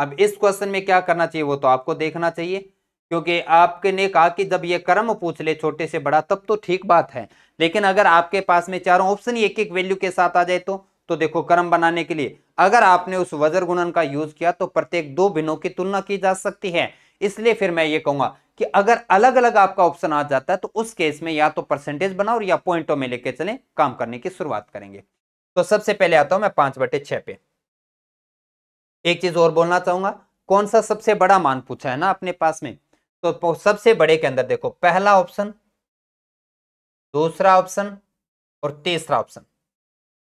अब इस क्वेश्चन में क्या करना चाहिए वो तो आपको देखना चाहिए क्योंकि आपके ने कहा कि जब ये कर्म पूछ ले छोटे से बड़ा तब तो ठीक बात है लेकिन अगर आपके पास में चारों ऑप्शन एक एक वैल्यू के साथ आ जाए तो तो देखो कर्म बनाने के लिए अगर आपने उस वजर गुणन का यूज किया तो प्रत्येक दो भिन्नों की तुलना की जा सकती है इसलिए फिर मैं ये कहूंगा कि अगर अलग अलग आपका ऑप्शन आ जाता है तो उस केस में या तो परसेंटेज बनाओ या पॉइंटों में लेके चले काम करने की शुरुआत करेंगे तो सबसे पहले आता हूं मैं पांच बटे छह पे एक चीज और बोलना चाहूंगा कौन सा सबसे बड़ा मान पूछा है ना अपने पास में तो सबसे बड़े के अंदर देखो पहला ऑप्शन दूसरा ऑप्शन और तीसरा ऑप्शन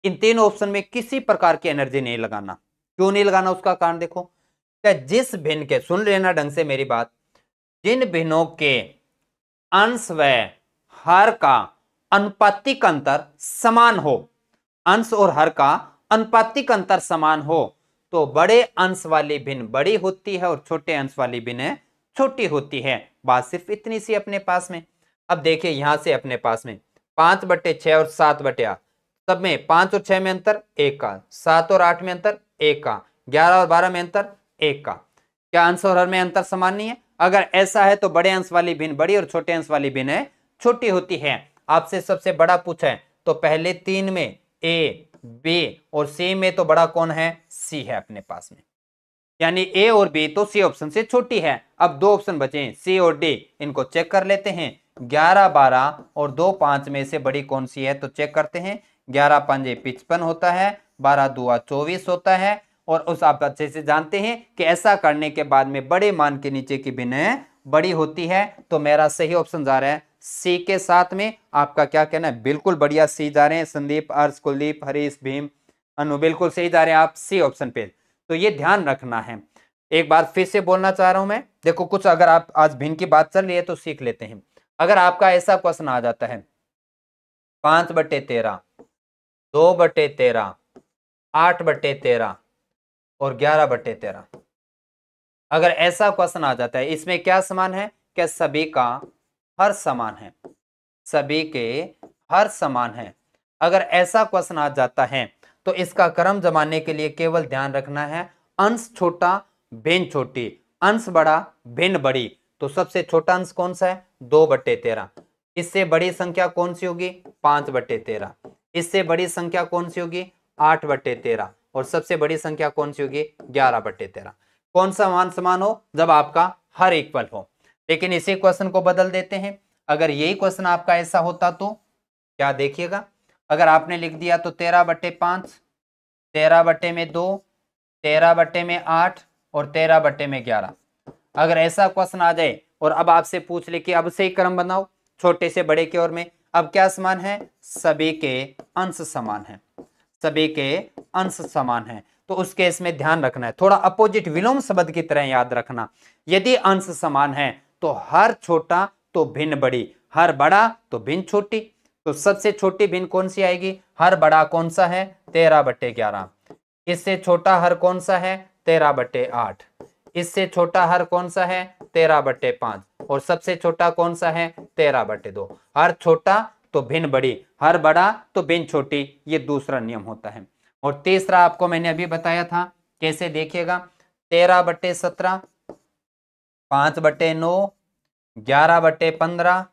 इन तीन ऑप्शन में किसी प्रकार की एनर्जी नहीं लगाना क्यों नहीं लगाना उसका कारण देखो क्या जिस भिन्न के सुन लेना ढंग से मेरी बात जिन भिन्नों के अंश व हर का अनुपातिक अंतर समान हो अंश और हर का अनुपातिक अंतर समान हो तो बड़े अंश वाली भिन्न बड़ी होती है और छोटे अंश वाली भिन्न छोटी होती है बात सिर्फ इतनी सी अपने पास में अब देखिए यहां से अपने पास में पांच बटे छः और सात बटे आठ सब में पांच और छह में अंतर एक का सात और आठ में अंतर एक का ग्यारह और बारह में अंतर एक का क्या अंश और हर में अंतर समान नहीं है अगर ऐसा है तो बड़े अंश वाली भिन्न बड़ी और छोटे अंश वाली भिन्न छोटी होती है आपसे सबसे बड़ा पूछा है तो पहले तीन में ए बे और सी में तो बड़ा कौन है सी है अपने पास में यानी ए और बी तो सी ऑप्शन से छोटी है अब दो ऑप्शन बचे हैं सी और डी इनको चेक कर लेते हैं ग्यारह बारह और दो पांच में से बड़ी कौन सी है तो चेक करते हैं ग्यारह पंजे पिचपन होता है बारह दुआ चौबीस होता है और उस आप अच्छे से जानते हैं कि ऐसा करने के बाद में बड़े मान के नीचे की भिन्न बड़ी होती है तो मेरा सही ऑप्शन जा रहा है सी के साथ में आपका क्या कहना है बिल्कुल बढ़िया सी जा रहे हैं संदीप अर्श कुलदीप हरीश भीम अनु बिल्कुल सही जा रहे हैं आप सी ऑप्शन पे तो ये ध्यान रखना है एक बार फिर से बोलना चाह रहा हूं मैं देखो कुछ अगर आप आज भिन्न की बात चल रही है तो सीख लेते हैं अगर आपका ऐसा क्वेश्चन आ जाता है पांच बटे तेरह दो बटे तेरह आठ बटे तेरह और ग्यारह बटे तेरह अगर ऐसा क्वेश्चन आ जाता है इसमें क्या समान है क्या सभी का हर समान है सभी के हर समान है अगर ऐसा क्वेश्चन आ जाता है तो इसका क्रम जमाने के लिए केवल ध्यान रखना है अंश छोटा बेन छोटी अंश बड़ा बेन बड़ी तो सबसे छोटा अंश कौन सा है दो बट्टे तेरा इससे बड़ी संख्या कौन सी होगी पांच बट्टे तेरह इससे बड़ी संख्या कौन सी होगी आठ बट्टे तेरह और सबसे बड़ी संख्या कौन सी होगी ग्यारह बट्टे तेरह कौन सा मान समान हो जब आपका हर इक्वल हो लेकिन इसी क्वेश्चन को बदल देते हैं अगर यही क्वेश्चन आपका ऐसा होता तो क्या देखिएगा अगर आपने लिख दिया तो तेरह बटे पांच तेरह बटे में दो तेरह बटे में आठ और तेरह बटे में ग्यारह अगर ऐसा क्वेश्चन आ जाए और अब आपसे पूछ ले कि अब से ही क्रम बनाओ छोटे से बड़े के और में अब क्या समान है सभी के अंश समान है सभी के अंश समान है तो उस केस में ध्यान रखना है थोड़ा अपोजिट विलोम शब्द की तरह याद रखना यदि अंश समान है तो हर छोटा तो भिन्न बड़ी हर बड़ा तो भिन्न छोटी तो सबसे छोटी भिन्न कौन सी आएगी हर बड़ा कौन सा है तेरह बट्टे ग्यारह इससे छोटा हर कौन सा है तेरह बट्टे आठ इससे छोटा हर कौन सा है तेरह बट्टे पांच और सबसे छोटा कौन सा है तेरह बट्टे दो हर छोटा तो भिन्न बड़ी हर बड़ा तो भिन्न छोटी ये दूसरा नियम होता है और तीसरा आपको मैंने अभी बताया था कैसे देखिएगा तेरह बट्टे सत्रह पांच बटे नौ ग्यारह बटे पंद्रह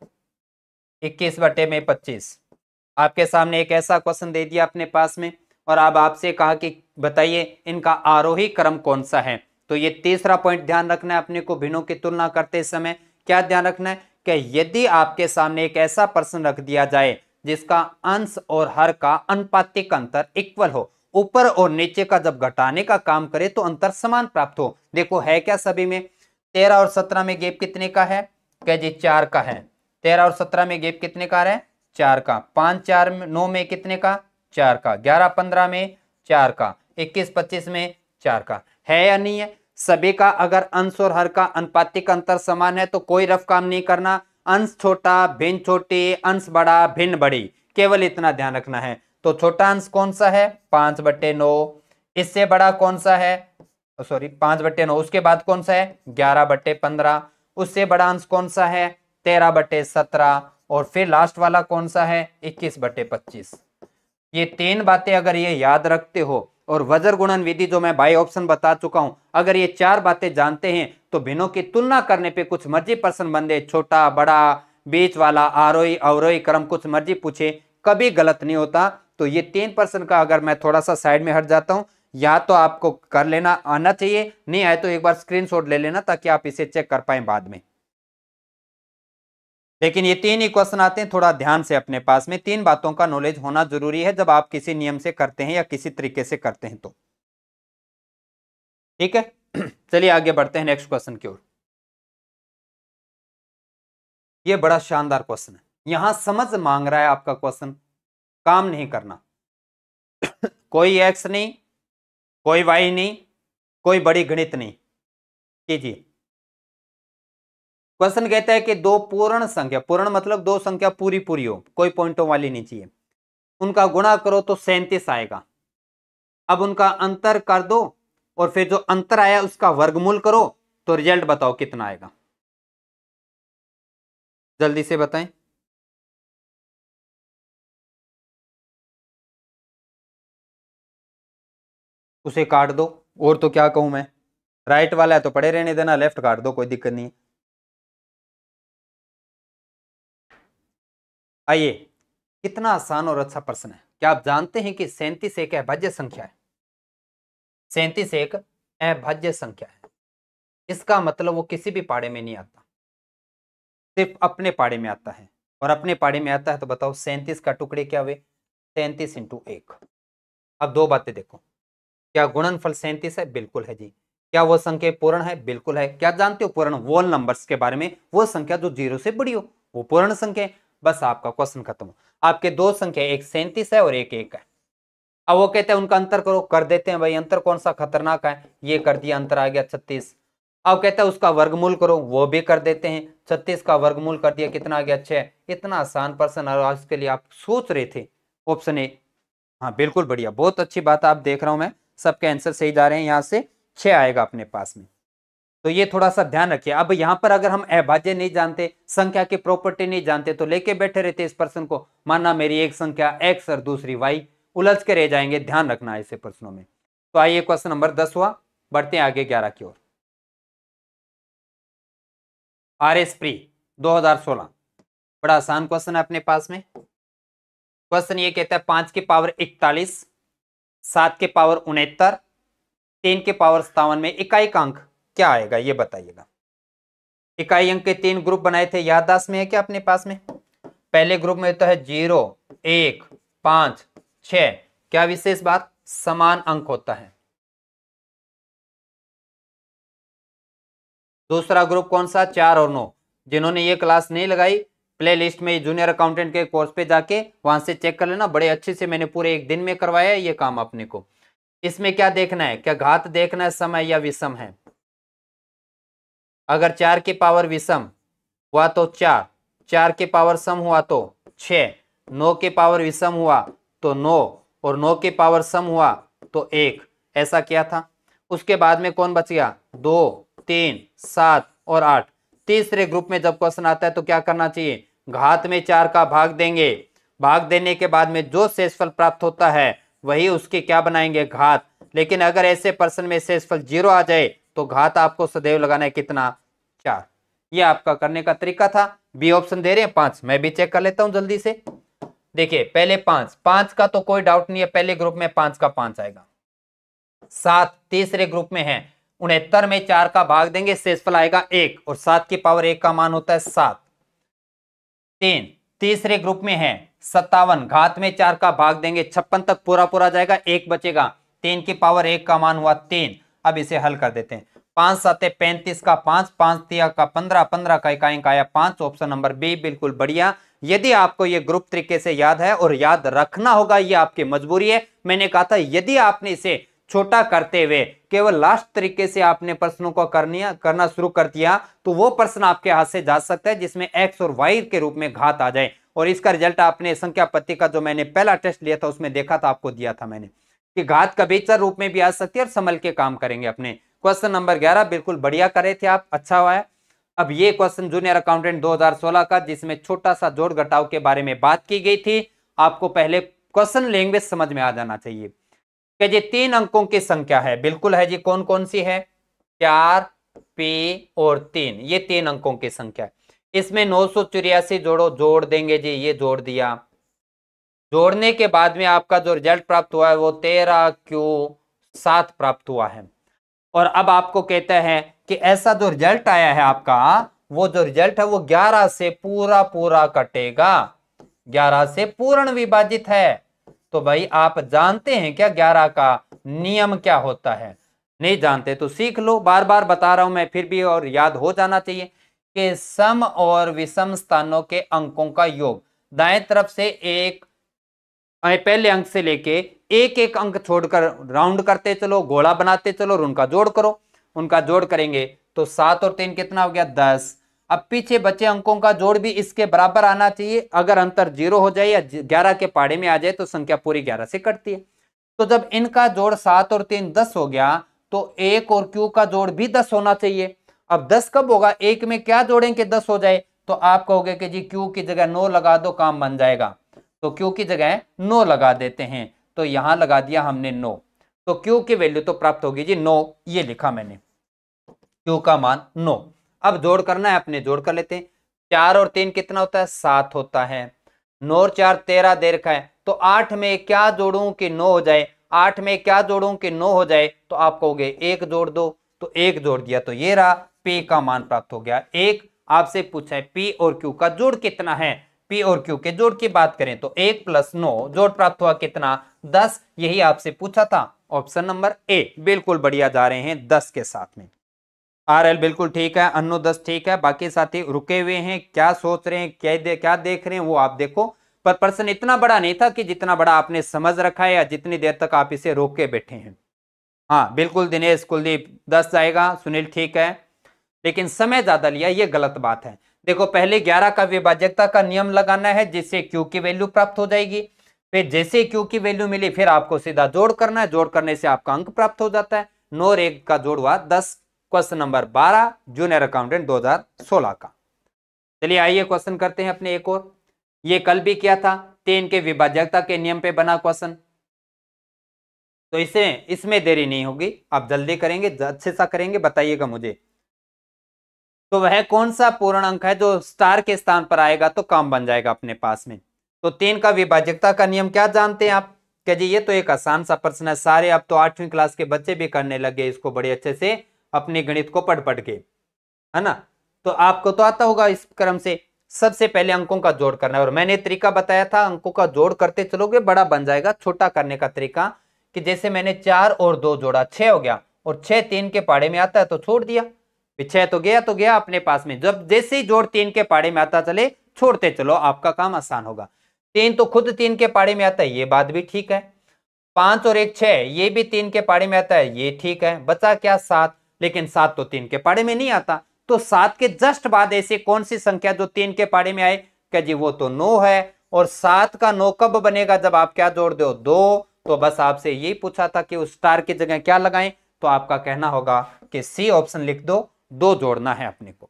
इक्कीस बटे में पच्चीस आपके सामने एक ऐसा क्वेश्चन दे दिया अपने पास में और अब आपसे कहा कि बताइए इनका आरोही क्रम कौन सा है तो ये तीसरा पॉइंट ध्यान रखना है अपने को भिन्नों की तुलना करते समय क्या ध्यान रखना है कि यदि आपके सामने एक ऐसा प्रश्न रख दिया जाए जिसका अंश और हर का अनुपातिक अंतर इक्वल हो ऊपर और नीचे का जब घटाने का काम करे तो अंतर समान प्राप्त हो देखो है क्या सभी में तेरह और सत्रह में गैप कितने का है कह जी चार का है तेरह और सत्रह में गैप कितने का है चार का पांच चार नौ में कितने का चार का ग्यारह पंद्रह में चार का इक्कीस पच्चीस में चार का है या नहीं है सभी का अगर अंश और हर का अनुपातिक अंतर समान है तो कोई रफ काम नहीं करना अंश छोटा भिन्न छोटी अंश बड़ा भिन्न बड़ी केवल इतना ध्यान रखना है तो छोटा अंश कौन सा है पांच बट्टे नौ इससे बड़ा कौन सा है सॉरी पांच बट्टे नौ उसके बाद कौन सा है ग्यारह बट्टे पंद्रह उससे बड़ा अंश कौन सा है तेरह बट्टे सत्रह और फिर लास्ट वाला कौन सा है इक्कीस बट्टे पच्चीस ये तीन बातें अगर ये याद रखते हो और वजर गुणन विधि जो मैं बाई ऑप्शन बता चुका हूं अगर ये चार बातें जानते हैं तो भिनों की तुलना करने पे कुछ मर्जी पर्सन बंदे छोटा बड़ा बीच वाला आरोही अवरोही क्रम कुछ मर्जी पूछे कभी गलत नहीं होता तो ये तीन पर्सन का अगर मैं थोड़ा सा साइड में हट जाता हूं या तो आपको कर लेना आना चाहिए नहीं आए तो एक बार स्क्रीनशॉट ले लेना ताकि आप इसे चेक कर पाए बाद में लेकिन ये तीन ही क्वेश्चन आते हैं थोड़ा ध्यान से अपने पास में तीन बातों का नॉलेज होना जरूरी है जब आप किसी नियम से करते हैं या किसी तरीके से करते हैं तो ठीक है [CLEARS THROAT] चलिए आगे बढ़ते हैं नेक्स्ट क्वेश्चन की ओर ये बड़ा शानदार क्वेश्चन है यहां समझ मांग रहा है आपका क्वेश्चन काम नहीं करना [CLEARS THROAT] कोई एक्स नहीं कोई वाई नहीं कोई बड़ी गणित नहीं कीजिए क्वेश्चन कहता है कि दो पूर्ण संख्या पूर्ण मतलब दो संख्या पूरी पूरी हो कोई पॉइंटों वाली नहीं चाहिए उनका गुणा करो तो सैंतीस आएगा अब उनका अंतर कर दो और फिर जो अंतर आया उसका वर्गमूल करो तो रिजल्ट बताओ कितना आएगा जल्दी से बताएं उसे काट दो और तो क्या कहूं मैं राइट वाला है तो पड़े रहने देना लेफ्ट काट दो कोई दिक्कत नहीं आइए कितना आसान और अच्छा प्रश्न है क्या आप जानते हैं कि सैंतीस एक अभाज्य संख्या है सैंतीस एक अभाज्य संख्या है इसका मतलब वो किसी भी पाड़े में नहीं आता सिर्फ अपने पाड़े में आता है और अपने पाड़े में आता है तो बताओ सैंतीस का टुकड़े क्या हुए सैंतीस इंटू एक अब दो बातें देखो क्या गुणनफल सैंतीस है बिल्कुल है जी क्या वो संख्या पूर्ण है बिल्कुल है क्या जानते हो पूर्ण वोल नंबर्स के बारे में वो संख्या जो जीरो से बड़ी हो वो पूर्ण संख्या है बस आपका क्वेश्चन खत्म हो आपके दो संख्या एक सैंतीस है और एक एक है अब वो कहते हैं उनका अंतर करो कर देते हैं भाई अंतर कौन सा खतरनाक है ये कर दिया अंतर आ गया छत्तीस अब कहते हैं उसका वर्गमूल करो वो भी कर देते हैं छत्तीस का वर्गमूल कर दिया कितना आ गया अच्छे इतना आसान प्रश्न आज के लिए आप सोच रहे थे ऑप्शन ए हाँ बिल्कुल बढ़िया बहुत अच्छी बात आप देख रहा हूं मैं सबके आंसर सही जा रहे हैं यहाँ से छः आएगा अपने पास में तो ये थोड़ा सा ध्यान रखिए अब यहाँ पर अगर हम अभाज्य नहीं जानते संख्या की प्रॉपर्टी नहीं जानते तो लेके बैठे रहते इस पर्सन को माना मेरी एक संख्या एक्स और दूसरी वाई उलझ के रह जाएंगे ध्यान रखना ऐसे प्रश्नों में तो आइए क्वेश्चन नंबर दस हुआ बढ़ते हैं आगे ग्यारह की ओर आर एस प्री दो हजार सोलह बड़ा आसान क्वेश्चन है अपने पास में क्वेश्चन ये कहता है पांच की पावर इकतालीस सात के पावर उनहत्तर तीन के पावर सत्तावन में इकाई का अंक क्या आएगा ये बताइएगा इकाई अंक के तीन ग्रुप बनाए थे याददाश्त में है क्या अपने पास में पहले ग्रुप में होता है जीरो एक पांच छ क्या विशेष बात समान अंक होता है दूसरा ग्रुप कौन सा चार और नौ जिन्होंने ये क्लास नहीं लगाई प्लेलिस्ट में जूनियर अकाउंटेंट के कोर्स पे जाके वहां से चेक कर लेना बड़े अच्छे से मैंने पूरे एक दिन में करवाया ये काम अपने को इसमें क्या देखना है क्या घात देखना है समय या विषम है अगर चार के पावर विषम हुआ तो चार चार के पावर सम हुआ तो छ नौ के पावर विषम हुआ तो नौ और नौ के पावर सम हुआ तो एक ऐसा क्या था उसके बाद में कौन बच गया दो तीन सात और आठ तीसरे ग्रुप में जब क्वेश्चन आता है तो क्या करना चाहिए घात में चार का भाग देंगे भाग देने के बाद में जो शेषफल प्राप्त होता है वही उसके क्या बनाएंगे घात लेकिन अगर ऐसे पर्सन में शेषफल जीरो आ जाए तो घात आपको सदैव लगाना है कितना चार ये आपका करने का तरीका था बी ऑप्शन दे रहे हैं पांच मैं भी चेक कर लेता हूं जल्दी से देखिए पहले पांच पांच का तो कोई डाउट नहीं है पहले ग्रुप में पांच का पांच आएगा सात तीसरे ग्रुप में है उनहत्तर में चार का भाग देंगे शेषफल आएगा एक और सात की पावर एक का मान होता है सात तीन तीसरे ग्रुप में है सत्तावन घात में चार का भाग देंगे छप्पन तक पूरा पूरा जाएगा एक बचेगा तीन की पावर एक का मान हुआ तीन अब इसे हल कर देते हैं पांच सत्य पैंतीस का पांच पांच तिया का पंद्रह पंद्रह का इकाई का आया पांच ऑप्शन नंबर बी बिल्कुल बढ़िया यदि आपको ये ग्रुप तरीके से याद है और याद रखना होगा ये आपकी मजबूरी है मैंने कहा था यदि आपने इसे छोटा करते हुए केवल लास्ट तरीके से आपने प्रश्नों को करना शुरू कर दिया तो वो प्रश्न आपके हाथ से जा सकता है जिसमें एक्स और वाई के रूप में घात आ जाए और इसका रिजल्ट आपने संख्या पत्ती का जो मैंने पहला टेस्ट लिया था उसमें देखा था आपको दिया था मैंने कि घात कबीचर रूप में भी आ सकती है और संभल के काम करेंगे अपने क्वेश्चन नंबर ग्यारह बिल्कुल बढ़िया करे थे आप अच्छा हुआ है अब ये क्वेश्चन जूनियर अकाउंटेंट 2016 का जिसमें छोटा सा जोड़ घटाव के बारे में बात की गई थी आपको पहले क्वेश्चन लैंग्वेज समझ में आ जाना चाहिए कि जी तीन अंकों की संख्या है बिल्कुल है जी कौन कौन सी है चार पी और तीन ये तीन अंकों की संख्या है इसमें नौ सौ चौरासी जोड़ो जोड़ देंगे जी ये जोड़ दिया जोड़ने के बाद में आपका जो रिजल्ट प्राप्त हुआ है वो तेरह क्यू सात प्राप्त हुआ है और अब आपको कहते हैं कि ऐसा जो रिजल्ट आया है आपका वो जो रिजल्ट है वो ग्यारह से पूरा पूरा कटेगा ग्यारह से पूर्ण विभाजित है तो भाई आप जानते हैं क्या ग्यारह का नियम क्या होता है नहीं जानते तो सीख लो बार बार बता रहा हूं मैं फिर भी और याद हो जाना चाहिए कि सम और विषम स्थानों के अंकों का योग दाएं तरफ से एक पहले अंक से लेके एक एक अंक छोड़कर राउंड करते चलो गोला बनाते चलो और उनका जोड़ करो उनका जोड़ करेंगे तो सात और तीन कितना हो गया दस अब पीछे बचे अंकों का जोड़ भी इसके बराबर आना चाहिए अगर अंतर जीरो हो जाए या ग्यारह के पाड़े में आ जाए तो संख्या पूरी ग्यारह से कटती है तो जब इनका जोड़ सात और तीन दस हो गया तो एक और क्यू का जोड़ भी दस होना चाहिए अब दस कब होगा एक में क्या जोड़ें कि दस हो जाए तो आप कहोगे कि जी क्यू की जगह नो लगा दो काम बन जाएगा तो क्यू की जगह नो लगा देते हैं तो यहां लगा दिया हमने नो तो क्यू की वैल्यू तो प्राप्त होगी जी नो ये लिखा मैंने क्यू का मान नो अब जोड़ करना है अपने जोड़ कर लेते हैं चार और तीन कितना होता है सात होता है नौ और चार तेरह दे रखा है तो आठ में क्या जोड़ू कि नौ हो जाए आठ में क्या जोड़ू कि नौ हो जाए तो आप कहोगे एक जोड़ दो तो एक जोड़ दिया तो ये रहा पी का मान प्राप्त हो गया एक आपसे पूछा है पी और क्यू का जोड़ कितना है पी और क्यू के जोड़ की बात करें तो एक प्लस नौ जोड़ प्राप्त हुआ कितना दस यही आपसे पूछा था ऑप्शन नंबर ए बिल्कुल बढ़िया जा रहे हैं दस के साथ में आर एल बिल्कुल ठीक है अन्नो दस ठीक है बाकी साथी रुके हुए हैं क्या सोच रहे हैं क्या दे, क्या देख रहे हैं वो आप देखो पर प्रश्न इतना बड़ा नहीं था कि जितना बड़ा आपने समझ रखा है या जितनी देर तक आप इसे रोक के बैठे हैं हाँ बिल्कुल दिनेश कुलदीप दस जाएगा सुनील ठीक है लेकिन समय ज्यादा लिया ये गलत बात है देखो पहले ग्यारह का विभाजकता का नियम लगाना है जिससे क्यू की वैल्यू प्राप्त हो जाएगी फिर जैसे क्यू की वैल्यू मिली फिर आपको सीधा जोड़ करना है जोड़ करने से आपका अंक प्राप्त हो जाता है नौ एक का जोड़ हुआ दस क्वेश्चन नंबर 12 जूनियर अकाउंटेंट 2016 का चलिए आइए क्वेश्चन करते हैं अपने एक और ये कल भी किया था तीन के विभाजकता के नियम पे बना क्वेश्चन तो इसे इसमें देरी नहीं होगी आप जल्दी करेंगे अच्छे सा करेंगे बताइएगा मुझे तो वह कौन सा पूर्ण अंक है जो स्टार के स्थान पर आएगा तो काम बन जाएगा अपने पास में तो तीन का विभाजकता का नियम क्या जानते हैं आप कहिए ये तो एक आसान सा प्रश्न है सारे अब तो आठवीं क्लास के बच्चे भी करने लगे इसको बड़े अच्छे से अपने गणित को पढ़ पढ़ के है ना तो आपको तो आता होगा इस क्रम से सबसे पहले अंकों का जोड़ करना है और मैंने तरीका बताया था अंकों का जोड़ करते चलोगे बड़ा बन जाएगा छोटा करने का तरीका कि जैसे मैंने चार और दो जोड़ा छह हो गया और छह तीन के पाड़े में आता है तो छोड़ दिया छह तो गया तो गया अपने पास में जब जैसे ही जोड़ तीन के पाड़े में आता चले छोड़ते चलो आपका काम आसान होगा तीन तो खुद तीन के पाड़े में आता है ये बात भी ठीक है पांच और एक छह ये भी तीन के पाड़े में आता है ये ठीक है बचा क्या सात लेकिन सात तो तीन के पाड़े में नहीं आता तो सात के जस्ट बाद ऐसी कौन सी संख्या जो तीन के पाड़े में आए क्या जी वो तो नौ है और सात का नौ कब बनेगा जब आप क्या जोड़ दो दो तो बस आपसे यही पूछा था कि उस स्टार की जगह क्या लगाएं तो आपका कहना होगा कि सी ऑप्शन लिख दो दो जोड़ना है अपने को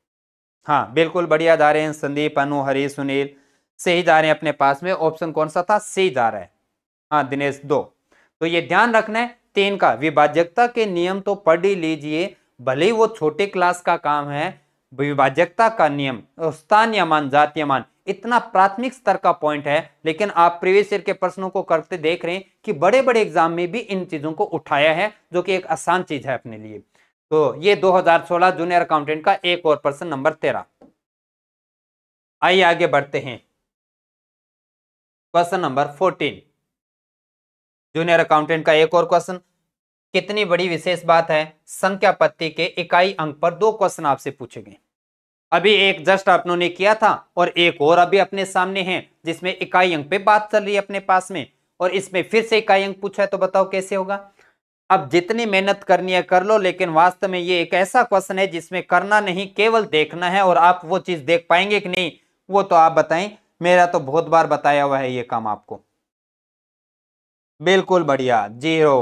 हाँ बिल्कुल बढ़िया जा रहे हैं संदीप अनु हरी सुनील से ही जा रहे हैं अपने पास में ऑप्शन कौन सा था सी जा रहा है हाँ दिनेश दो तो ये ध्यान रखना है तीन का विभाजकता के नियम तो पढ़ ही लीजिए भले ही वो छोटे क्लास का काम है विभाजकता का नियम स्थानीयमान जातीयमान इतना प्राथमिक स्तर का पॉइंट है लेकिन आप प्रीवियस ईयर के प्रश्नों को करते देख रहे हैं कि बड़े बड़े एग्जाम में भी इन चीजों को उठाया है जो कि एक आसान चीज है अपने लिए तो ये 2016 जूनियर अकाउंटेंट का एक और प्रश्न नंबर तेरह आइए आगे बढ़ते हैं question number fourteen junior accountant का एक और क्वेश्चन कितनी बड़ी विशेष बात है संख्या पत्ति के इकाई अंक पर दो क्वेश्चन आपसे पूछे गए अभी एक जस्ट आपनों ने किया था और एक और अभी अपने सामने है जिसमें इकाई अंक पे बात चल रही है अपने पास में और इसमें फिर से इकाई अंक पूछा है तो बताओ कैसे होगा अब जितनी मेहनत करनी है कर लो लेकिन वास्तव में ये एक ऐसा क्वेश्चन है जिसमें करना नहीं केवल देखना है और आप वो चीज देख पाएंगे कि नहीं वो तो आप बताएं मेरा तो बहुत बार बताया हुआ है ये काम आपको बिल्कुल बढ़िया जीरो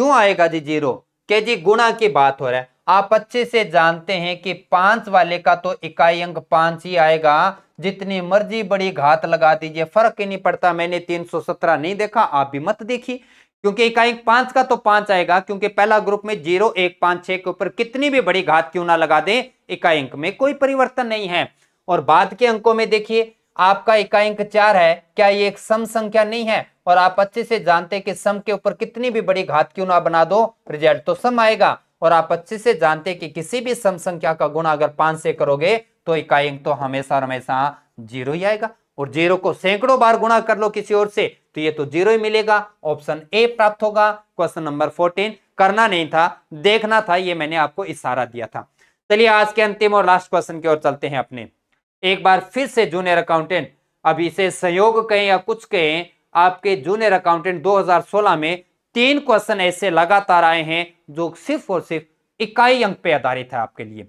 क्यों आएगा जी जीरो के जी गुणा की बात हो रहा है आप अच्छे से जानते हैं कि पांच वाले का तो इकाई अंक पांच ही आएगा जितनी मर्जी बड़ी घात लगा दीजिए फर्क ही नहीं पड़ता मैंने तीन सौ सत्रह नहीं देखा आप भी मत देखिए क्योंकि इकाई पांच का तो पांच आएगा क्योंकि पहला ग्रुप में जीरो एक पांच छह के ऊपर कितनी भी बड़ी घात क्यों ना लगा दें इकाई अंक में कोई परिवर्तन नहीं है और बाद के अंकों में देखिए आपका इकाई चार है क्या ये एक सम संख्या नहीं है और आप अच्छे से जानते हैं कि सम के ऊपर कितनी भी बड़ी घात क्यों ना बना दो रिजल्ट तो सम आएगा और आप अच्छे से जानते कि किसी भी सम संख्या का गुणा अगर पांच से करोगे तो इकाइंक तो हमेशा और हमेशा जीरो ही आएगा और जीरो को सैकड़ों बार गुणा कर लो किसी और से तो ये तो जीरो ही मिलेगा ऑप्शन ए प्राप्त होगा क्वेश्चन नंबर फोर्टीन करना नहीं था देखना था ये मैंने आपको इशारा दिया था चलिए आज के अंतिम और लास्ट क्वेश्चन की ओर चलते हैं अपने एक बार फिर से जूनियर अकाउंटेंट अब इसे संयोग कहें या कुछ कहें आपके जूनियर अकाउंटेंट 2016 में तीन क्वेश्चन ऐसे लगातार आए हैं जो सिर्फ और सिर्फ इकाई अंक पे आधारित है आपके लिए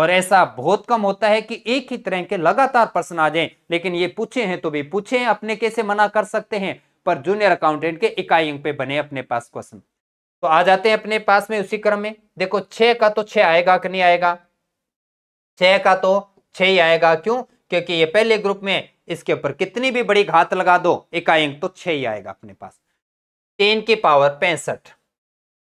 और ऐसा बहुत कम होता है कि एक ही तरह के लगातार प्रश्न आ जाए लेकिन ये पूछे हैं तो भी पूछे अपने कैसे मना कर सकते हैं पर जूनियर अकाउंटेंट के इकाई अंक पे बने अपने पास क्वेश्चन तो आ जाते हैं अपने पास में उसी क्रम में देखो छ का तो छ आएगा कि नहीं आएगा छह का तो छह ही आएगा क्यों क्योंकि ये पहले ग्रुप में इसके ऊपर कितनी भी बड़ी घात लगा दो एकाएंक तो छह ही आएगा अपने पास टेन की पावर पैंसठ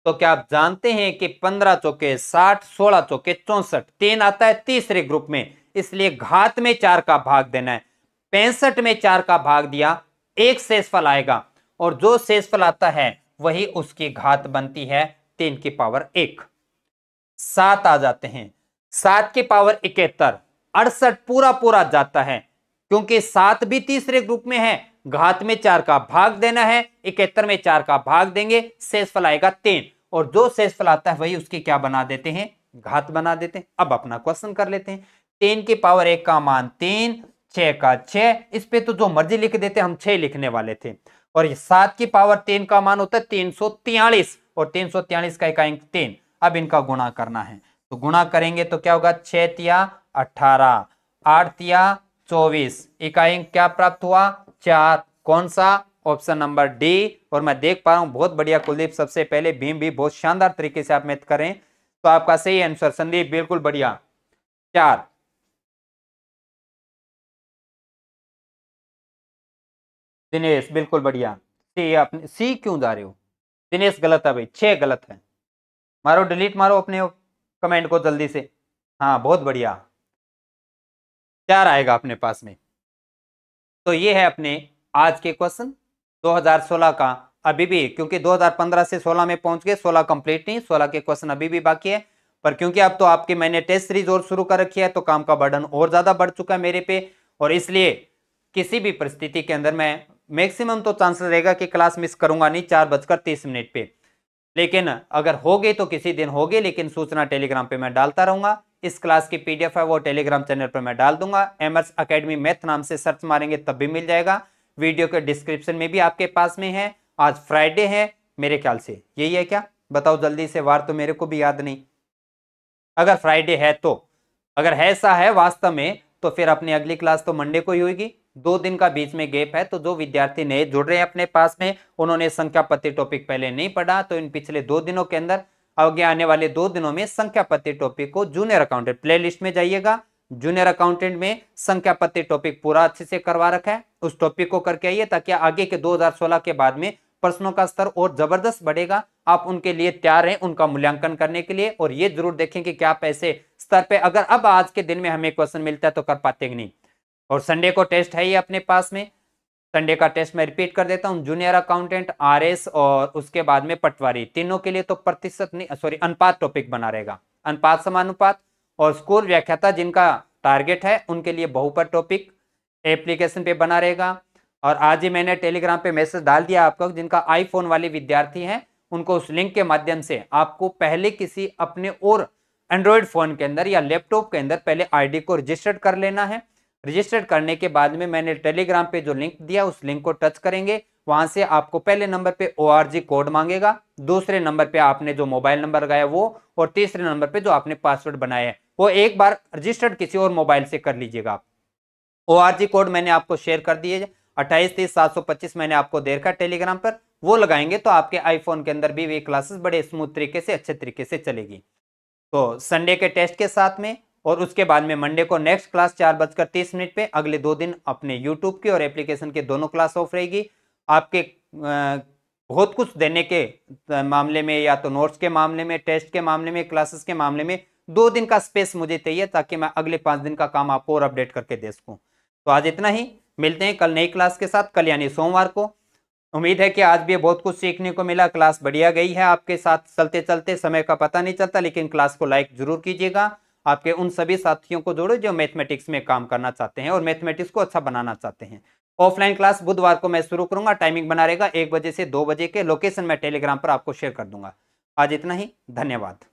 तो क्या आप जानते हैं कि पंद्रह चौके साठ सोलह चौके चौसठ टेन आता है तीसरे ग्रुप में इसलिए घात में चार का भाग देना है पैंसठ में चार का भाग दिया एक शेषफल आएगा और जो शेषफल आता है वही उसकी घात बनती है तीन की पावर एक सात आ जाते हैं सात की पावर इकहत्तर अड़सठ पूरा पूरा जाता है क्योंकि सात भी तीसरे ग्रुप में है घात में चार का भाग देना है इकहत्तर में चार का भाग देंगे फल आएगा तीन और जो फल आता है वही उसके क्या बना देते हैं घात बना देते हैं अब अपना क्वेश्चन कर लेते हैं तीन की पावर एक का मान तीन छह का छह इस पे तो जो मर्जी लिख देते हम छह लिखने वाले थे और ये सात की पावर तीन का मान होता है तीन सौ तियालीस और तीन सौ तियालीस का इकाई तीन अब इनका गुणा करना है तो गुणा करेंगे तो क्या होगा छह तिया अठारह आरतिया चौबीस इकाई क्या प्राप्त हुआ चार कौन सा ऑप्शन नंबर डी और मैं देख पा रहा हूं बहुत बढ़िया कुलदीप सबसे पहले भीम भी बहुत शानदार तरीके से आप मेहनत करें तो आपका सही आंसर संदीप बिल्कुल बढ़िया चार दिनेश बिल्कुल बढ़िया सी अपने सी क्यों जा रहे हो दिनेश गलत है भाई छह गलत है मारो डिलीट मारो अपने कमेंट को जल्दी से हाँ बहुत बढ़िया चार आएगा अपने पास में तो ये है अपने आज के क्वेश्चन 2016 का अभी भी क्योंकि 2015 से 16 में पहुंच गए 16 कंप्लीट नहीं 16 के क्वेश्चन अभी भी बाकी है पर क्योंकि अब तो आपके मैंने टेस्ट सीरीज और शुरू कर रखी है तो काम का बर्डन और ज़्यादा बढ़ चुका है मेरे पे और इसलिए किसी भी परिस्थिति के अंदर मैं मैक्सिमम तो चांस रहेगा कि क्लास मिस करूंगा नहीं चार बजकर तीस मिनट पे लेकिन अगर हो गई तो किसी दिन होगी लेकिन सूचना टेलीग्राम पे मैं डालता रहूंगा इस क्लास की पीडीएफ है वो टेलीग्राम चैनल पर मैं डाल दूंगा एमर्स अकेडमी मैथ नाम से सर्च मारेंगे तब भी मिल जाएगा वीडियो के डिस्क्रिप्शन में भी आपके पास में है आज फ्राइडे है मेरे ख्याल से यही है क्या बताओ जल्दी से वार तो मेरे को भी याद नहीं अगर फ्राइडे है तो अगर ऐसा है वास्तव में तो फिर अपनी अगली क्लास तो मंडे को ही होगी दो दिन का बीच में गैप है तो जो विद्यार्थी नए जुड़ रहे हैं अपने पास में उन्होंने संख्या टॉपिक पहले नहीं पढ़ा तो इन पिछले दो दिनों के अंदर आगे आने वाले दो दिनों में संख्या टॉपिक को जूनियर अकाउंटेंट प्लेलिस्ट में जाइएगा जूनियर अकाउंटेंट में संख्या टॉपिक पूरा अच्छे से करवा रखा है उस टॉपिक को करके आइए ताकि आगे के दो के बाद में प्रश्नों का स्तर और जबरदस्त बढ़ेगा आप उनके लिए तैयार हैं उनका मूल्यांकन करने के लिए और ये जरूर देखें कि क्या पैसे स्तर पे अगर अब आज के दिन में हमें क्वेश्चन मिलता है तो कर पाते नहीं और संडे को टेस्ट है ही अपने पास में संडे का टेस्ट मैं रिपीट कर देता हूँ जूनियर अकाउंटेंट आरएस और उसके बाद में पटवारी तीनों के लिए तो प्रतिशत नहीं सॉरी अनुपात टॉपिक बना रहेगा अनुपात समानुपात और स्कूल व्याख्याता जिनका टारगेट है उनके लिए बहुपद टॉपिक एप्लीकेशन पे बना रहेगा और आज ही मैंने टेलीग्राम पे मैसेज डाल दिया आपको जिनका आईफोन वाले विद्यार्थी हैं उनको उस लिंक के माध्यम से आपको पहले किसी अपने और एंड्रॉयड फ़ोन के अंदर या लैपटॉप के अंदर पहले आईडी को रजिस्टर्ड कर लेना है रजिस्टर्ड करने के बाद में मैंने टेलीग्राम पे जो लिंक दिया उस लिंक को टच करेंगे वहां से आपको पहले नंबर पे ओ कोड मांगेगा दूसरे नंबर पे आपने जो मोबाइल नंबर लगाया वो और तीसरे नंबर पे जो आपने पासवर्ड बनाया है वो एक बार रजिस्टर्ड किसी और मोबाइल से कर लीजिएगा आप ओ कोड मैंने आपको शेयर कर दिए अट्ठाईस तीस सात सौ पच्चीस मैंने आपको दे रखा टेलीग्राम पर वो लगाएंगे तो आपके आईफोन के अंदर भी वे क्लासेस बड़े स्मूथ तरीके से अच्छे तरीके से चलेगी तो संडे के टेस्ट के साथ में और उसके बाद में मंडे को नेक्स्ट क्लास चार बजकर तीस मिनट पे अगले दो दिन अपने यूट्यूब की और एप्लीकेशन के दोनों क्लास ऑफ रहेगी आपके बहुत कुछ देने के मामले में या तो नोट्स के मामले में टेस्ट के मामले में क्लासेस के मामले में दो दिन का स्पेस मुझे चाहिए ताकि मैं अगले पाँच दिन का काम आपको और अपडेट करके दे सकूँ तो आज इतना ही मिलते हैं कल नई क्लास के साथ कल यानी सोमवार को उम्मीद है कि आज भी बहुत कुछ सीखने को मिला क्लास बढ़िया गई है आपके साथ चलते चलते समय का पता नहीं चलता लेकिन क्लास को लाइक जरूर कीजिएगा आपके उन सभी साथियों को जोड़ो जो मैथमेटिक्स में काम करना चाहते हैं और मैथमेटिक्स को अच्छा बनाना चाहते हैं ऑफलाइन क्लास बुधवार को मैं शुरू करूंगा टाइमिंग बना रहेगा एक बजे से दो बजे के लोकेशन मैं टेलीग्राम पर आपको शेयर कर दूंगा आज इतना ही धन्यवाद